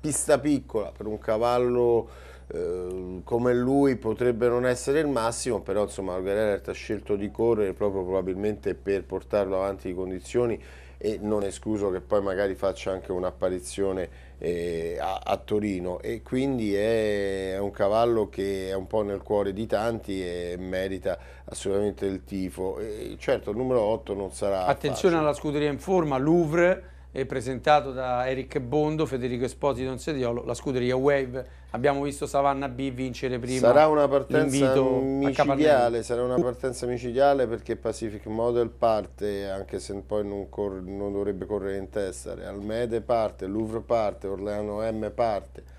pista piccola per un cavallo Ehm, come lui potrebbe non essere il massimo, però insomma Algarelert ha scelto di correre proprio probabilmente per portarlo avanti di condizioni e non escluso che poi magari faccia anche un'apparizione eh, a, a, Torino e quindi è, è, un cavallo che è un po' nel cuore di tanti e merita assolutamente il tifo. E certo il numero 8 non sarà... Attenzione facile. alla scuderia in forma, Louvre presentato da Eric Bondo, Federico Esposito e Sediolo, la scuderia Wave. Abbiamo visto Savanna B vincere prima. Sarà una partenza micidiale, sarà una partenza micidiale perché Pacific Model parte, anche se poi non, non dovrebbe correre in testa, Almede parte, Louvre parte, Orleano M parte.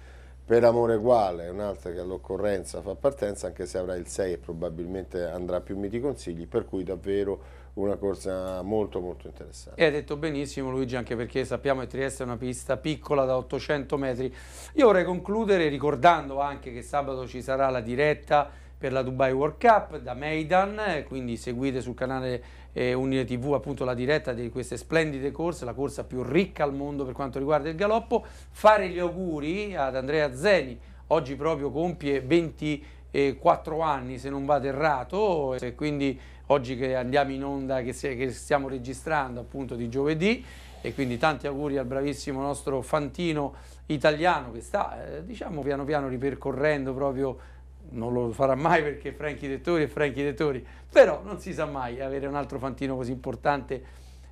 Per amore uguale, un'altra che all'occorrenza fa partenza, anche se avrà il 6 e probabilmente andrà più miti consigli, per cui davvero una corsa molto molto interessante. E hai detto benissimo Luigi anche perché sappiamo che Trieste è una pista piccola da 800 metri. Io vorrei concludere ricordando anche che sabato ci sarà la diretta per la Dubai World Cup da Maidan, quindi seguite sul canale eh, Unire TV appunto la diretta di queste splendide corse, la corsa più ricca al mondo per quanto riguarda il galoppo. Fare gli auguri ad Andrea Zeni, oggi proprio compie 24 anni se non vado errato, e quindi oggi che andiamo in onda, che, che stiamo registrando appunto di giovedì e quindi tanti auguri al bravissimo nostro Fantino italiano che sta eh, diciamo piano piano ripercorrendo proprio non lo farà mai perché Franchi Dettori è Franchi Dettori però non si sa mai avere un altro Fantino così importante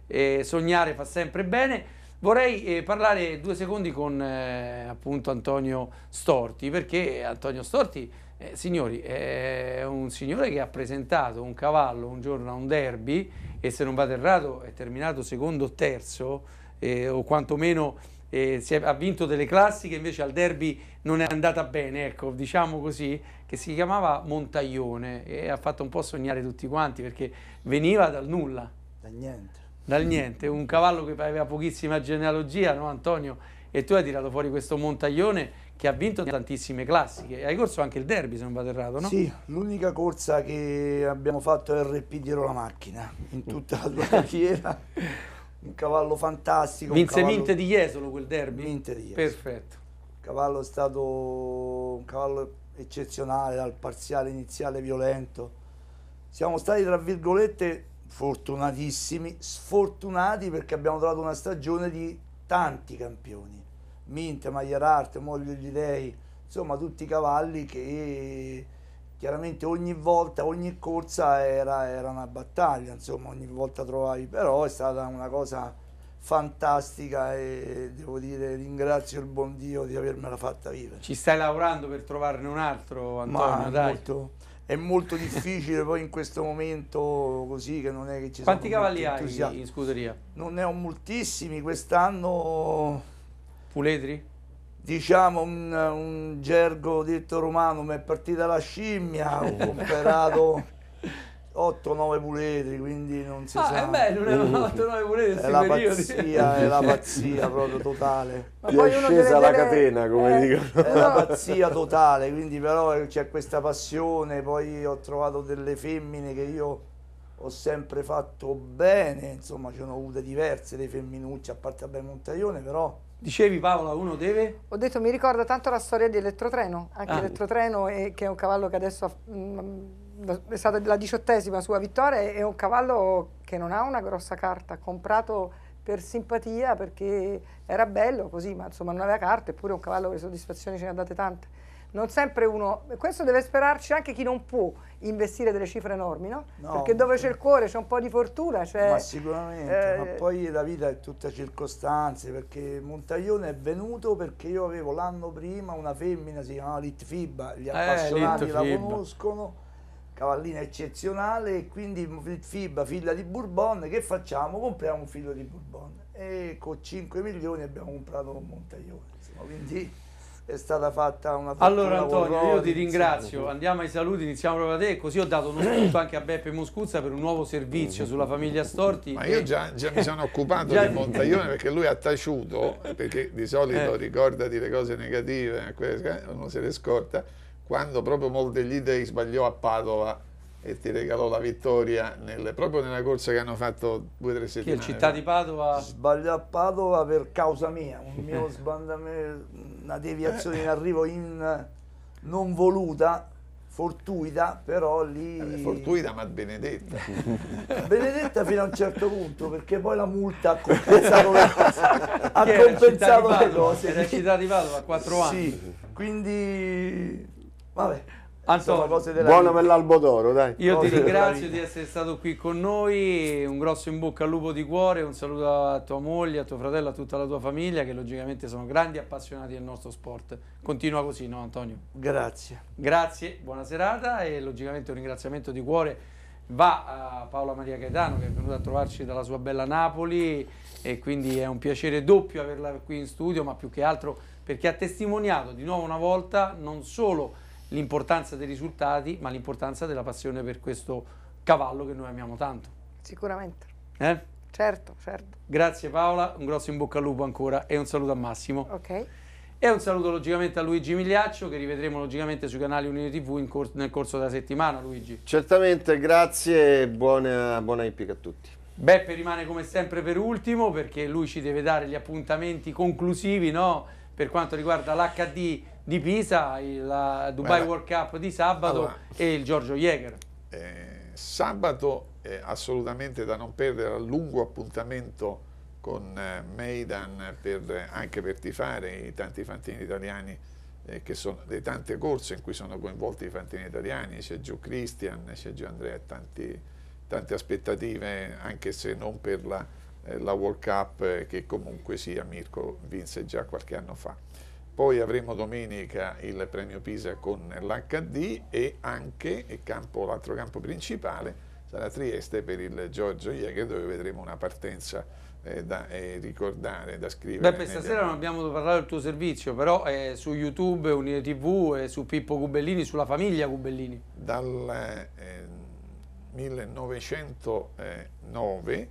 eh, sognare fa sempre bene vorrei eh, parlare due secondi con eh, appunto Antonio Storti perché Antonio Storti eh, signori, è un signore che ha presentato un cavallo un giorno a un derby e se non vado errato è terminato secondo o terzo eh, o quantomeno eh, è, ha vinto delle classiche invece al derby non è andata bene, ecco, diciamo così, che si chiamava Montaglione e ha fatto un po' sognare tutti quanti perché veniva dal nulla. Dal niente. Dal niente, un cavallo che aveva pochissima genealogia, no Antonio? e tu hai tirato fuori questo Montaglione che ha vinto tantissime classiche. Hai corso anche il derby, se non vado errato, no? Sì, l'unica corsa che abbiamo fatto è RP dietro la macchina, in tutta la tua carriera. un cavallo fantastico. Vinse cavallo... Minte di Jesolo quel derby? Minte di Jesolo. Perfetto. Il cavallo è stato un cavallo eccezionale dal parziale iniziale violento. Siamo stati, tra virgolette, fortunatissimi, sfortunati perché abbiamo trovato una stagione di tanti campioni, Mint, Maierart, Moglio di Lei, insomma tutti i cavalli che chiaramente ogni volta, ogni corsa era, era, una battaglia, insomma ogni volta trovavi, però è stata una cosa fantastica e devo dire ringrazio il buon Dio di avermela fatta vivere. Ci stai lavorando per trovarne un altro Antonio, Ma, dai. Molto, è molto difficile poi in questo momento così che non è che ci Quanti sono cavalli hai in scuderia? Non ne ho moltissimi, quest'anno... Puledri? Diciamo un, un gergo detto romano, mi è partita la scimmia, ho operato 8-9 puletri, quindi non si ah, sa. Eh beh, non erano 8-9 uh. puletri, è la periodi. pazzia, è la pazzia proprio totale. Ma poi è scesa la catena, come eh, dicono. È la pazzia totale, quindi però c'è questa passione, poi ho trovato delle femmine che io ho sempre fatto bene, insomma ce ne ho avute diverse, dei femminucci, a parte a Montaione, però... Dicevi Paola, uno deve? Ho detto mi ricorda tanto la storia di Elettrotreno, anche ah. Elettrotreno è, eh, che è un cavallo che adesso ha, mh, mm, è stata la diciottesima sua vittoria, è un cavallo che non ha una grossa carta, ha comprato per simpatia perché era bello così, ma insomma non aveva carta, eppure è un cavallo che le soddisfazioni ce ne ha date tante. Non sempre uno, questo deve sperarci anche chi non può investire delle cifre enormi, no? no perché dove c'è il cuore c'è un po' di fortuna. Cioè, ma sicuramente, eh, ma poi la vita è tutta circostanze, perché Montaglione è venuto perché io avevo l'anno prima una femmina, si chiamava Litfiba, gli eh, appassionati eh, Litfiba. la conoscono cavallina eccezionale e quindi FIBA, figlia di Bourbon, che facciamo? Compriamo un figlio di Bourbon e con 5 milioni abbiamo comprato un Montaglione, insomma, quindi è stata fatta una Allora Antonio, io ti ringrazio, andiamo ai saluti, iniziamo proprio da te, così ho dato uno spunto anche a Beppe Muscuzza per un nuovo servizio mm-hmm. sulla famiglia Storti. Ma io già, già mi sono occupato di Montaglione perché lui ha taciuto, eh. perché di solito eh. ricorda di le cose negative, uno se le scorta, quando proprio Moldeglide sbagliò a Padova e ti regalò la vittoria nel, proprio nella corsa che hanno fatto due o tre settimane. Che città di Padova? Sbagliò a Padova per causa mia, un mio una deviazione in arrivo in, non voluta, fortuita, però lì... Eh, fortuita ma benedetta. benedetta fino a un certo punto, perché poi la multa ha compensato le cose. ha compensato le cose. Era città di Padova a quattro anni. Sì, quindi Vabbè. Antonio, buono per l'albo d'oro, dai. Io ti ringrazio di essere stato qui con noi, un grosso in bocca al lupo di cuore, un saluto a tua moglie, a tuo fratello, a tutta la tua famiglia che logicamente sono grandi appassionati del nostro sport. Continua così, no Antonio? Grazie. Grazie, buona serata e logicamente un ringraziamento di cuore va a Paola Maria Gaetano che è venuta a trovarci dalla sua bella Napoli e quindi è un piacere doppio averla qui in studio, ma più che altro perché ha testimoniato di nuovo una volta non solo l'importanza dei risultati, ma l'importanza della passione per questo cavallo che noi amiamo tanto. Sicuramente. Eh? Certo, certo. Grazie Paola, un grosso in bocca al lupo ancora e un saluto a Massimo. Ok. E un saluto logicamente a Luigi Migliaccio che rivedremo logicamente sui canali Unire TV cor nel corso della settimana, Luigi. Certamente, grazie e buona, buona IPIC a tutti. Beppe rimane come sempre per ultimo perché lui ci deve dare gli appuntamenti conclusivi no? per quanto riguarda l'HD di Pisa, la Dubai Beh, World Cup di sabato allora, e il Giorgio Jäger. Eh, sabato è assolutamente da non perdere a lungo appuntamento con eh, Meidan per, anche per tifare i tanti fantini italiani eh, che sono dei tante corse in cui sono coinvolti i fantini italiani, c'è Giù Cristian, c'è Giù Andrea, tanti, tante aspettative anche se non per la, eh, la World Cup eh, che comunque sia Mirko vinse già qualche anno fa. Poi avremo domenica il premio Pisa con l'HD e anche l'altro campo principale sarà Trieste per il Giorgio Jäger dove vedremo una partenza eh, da eh, ricordare, da scrivere. Beh, stasera non abbiamo parlato del tuo servizio, però eh, su YouTube, Unire TV, eh, su Pippo Gubellini, sulla famiglia Gubellini. Dal 1909 eh,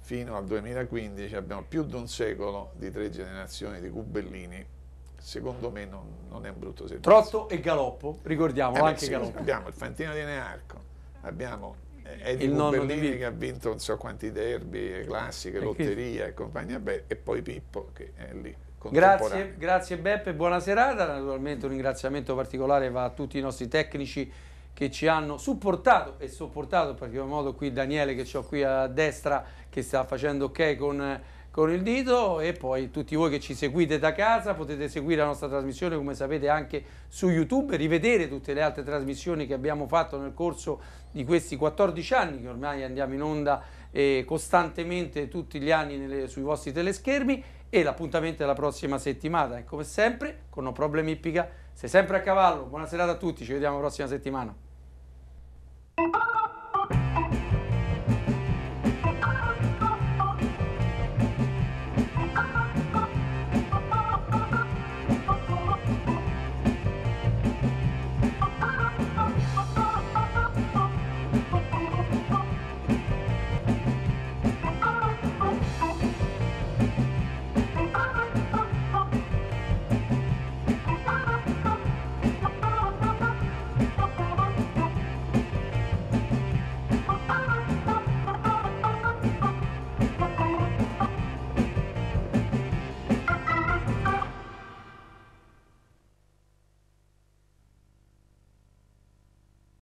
fino al 2015 abbiamo più di un secolo di tre generazioni di Gubellini secondo me non, non, è un brutto servizio. Trotto e Galoppo, ricordiamo eh anche sì, Galoppo. Abbiamo il Fantino di Nearco, abbiamo Eddie eh, il Berlini che ha vinto non so quanti derby, eh, classiche, lotteria e compagnia bella, e poi Pippo che è lì. Grazie, grazie Beppe, buona serata. Naturalmente un ringraziamento particolare va a tutti i nostri tecnici che ci hanno supportato e sopportato in particolar modo qui Daniele che ho qui a destra che sta facendo ok con con il dito e poi tutti voi che ci seguite da casa potete seguire la nostra trasmissione come sapete anche su YouTube, rivedere tutte le altre trasmissioni che abbiamo fatto nel corso di questi 14 anni che ormai andiamo in onda eh, costantemente tutti gli anni nelle, sui vostri teleschermi e l'appuntamento è la prossima settimana e come sempre con No Problem Ippica sei sempre a cavallo, buona serata a tutti, ci vediamo la prossima settimana.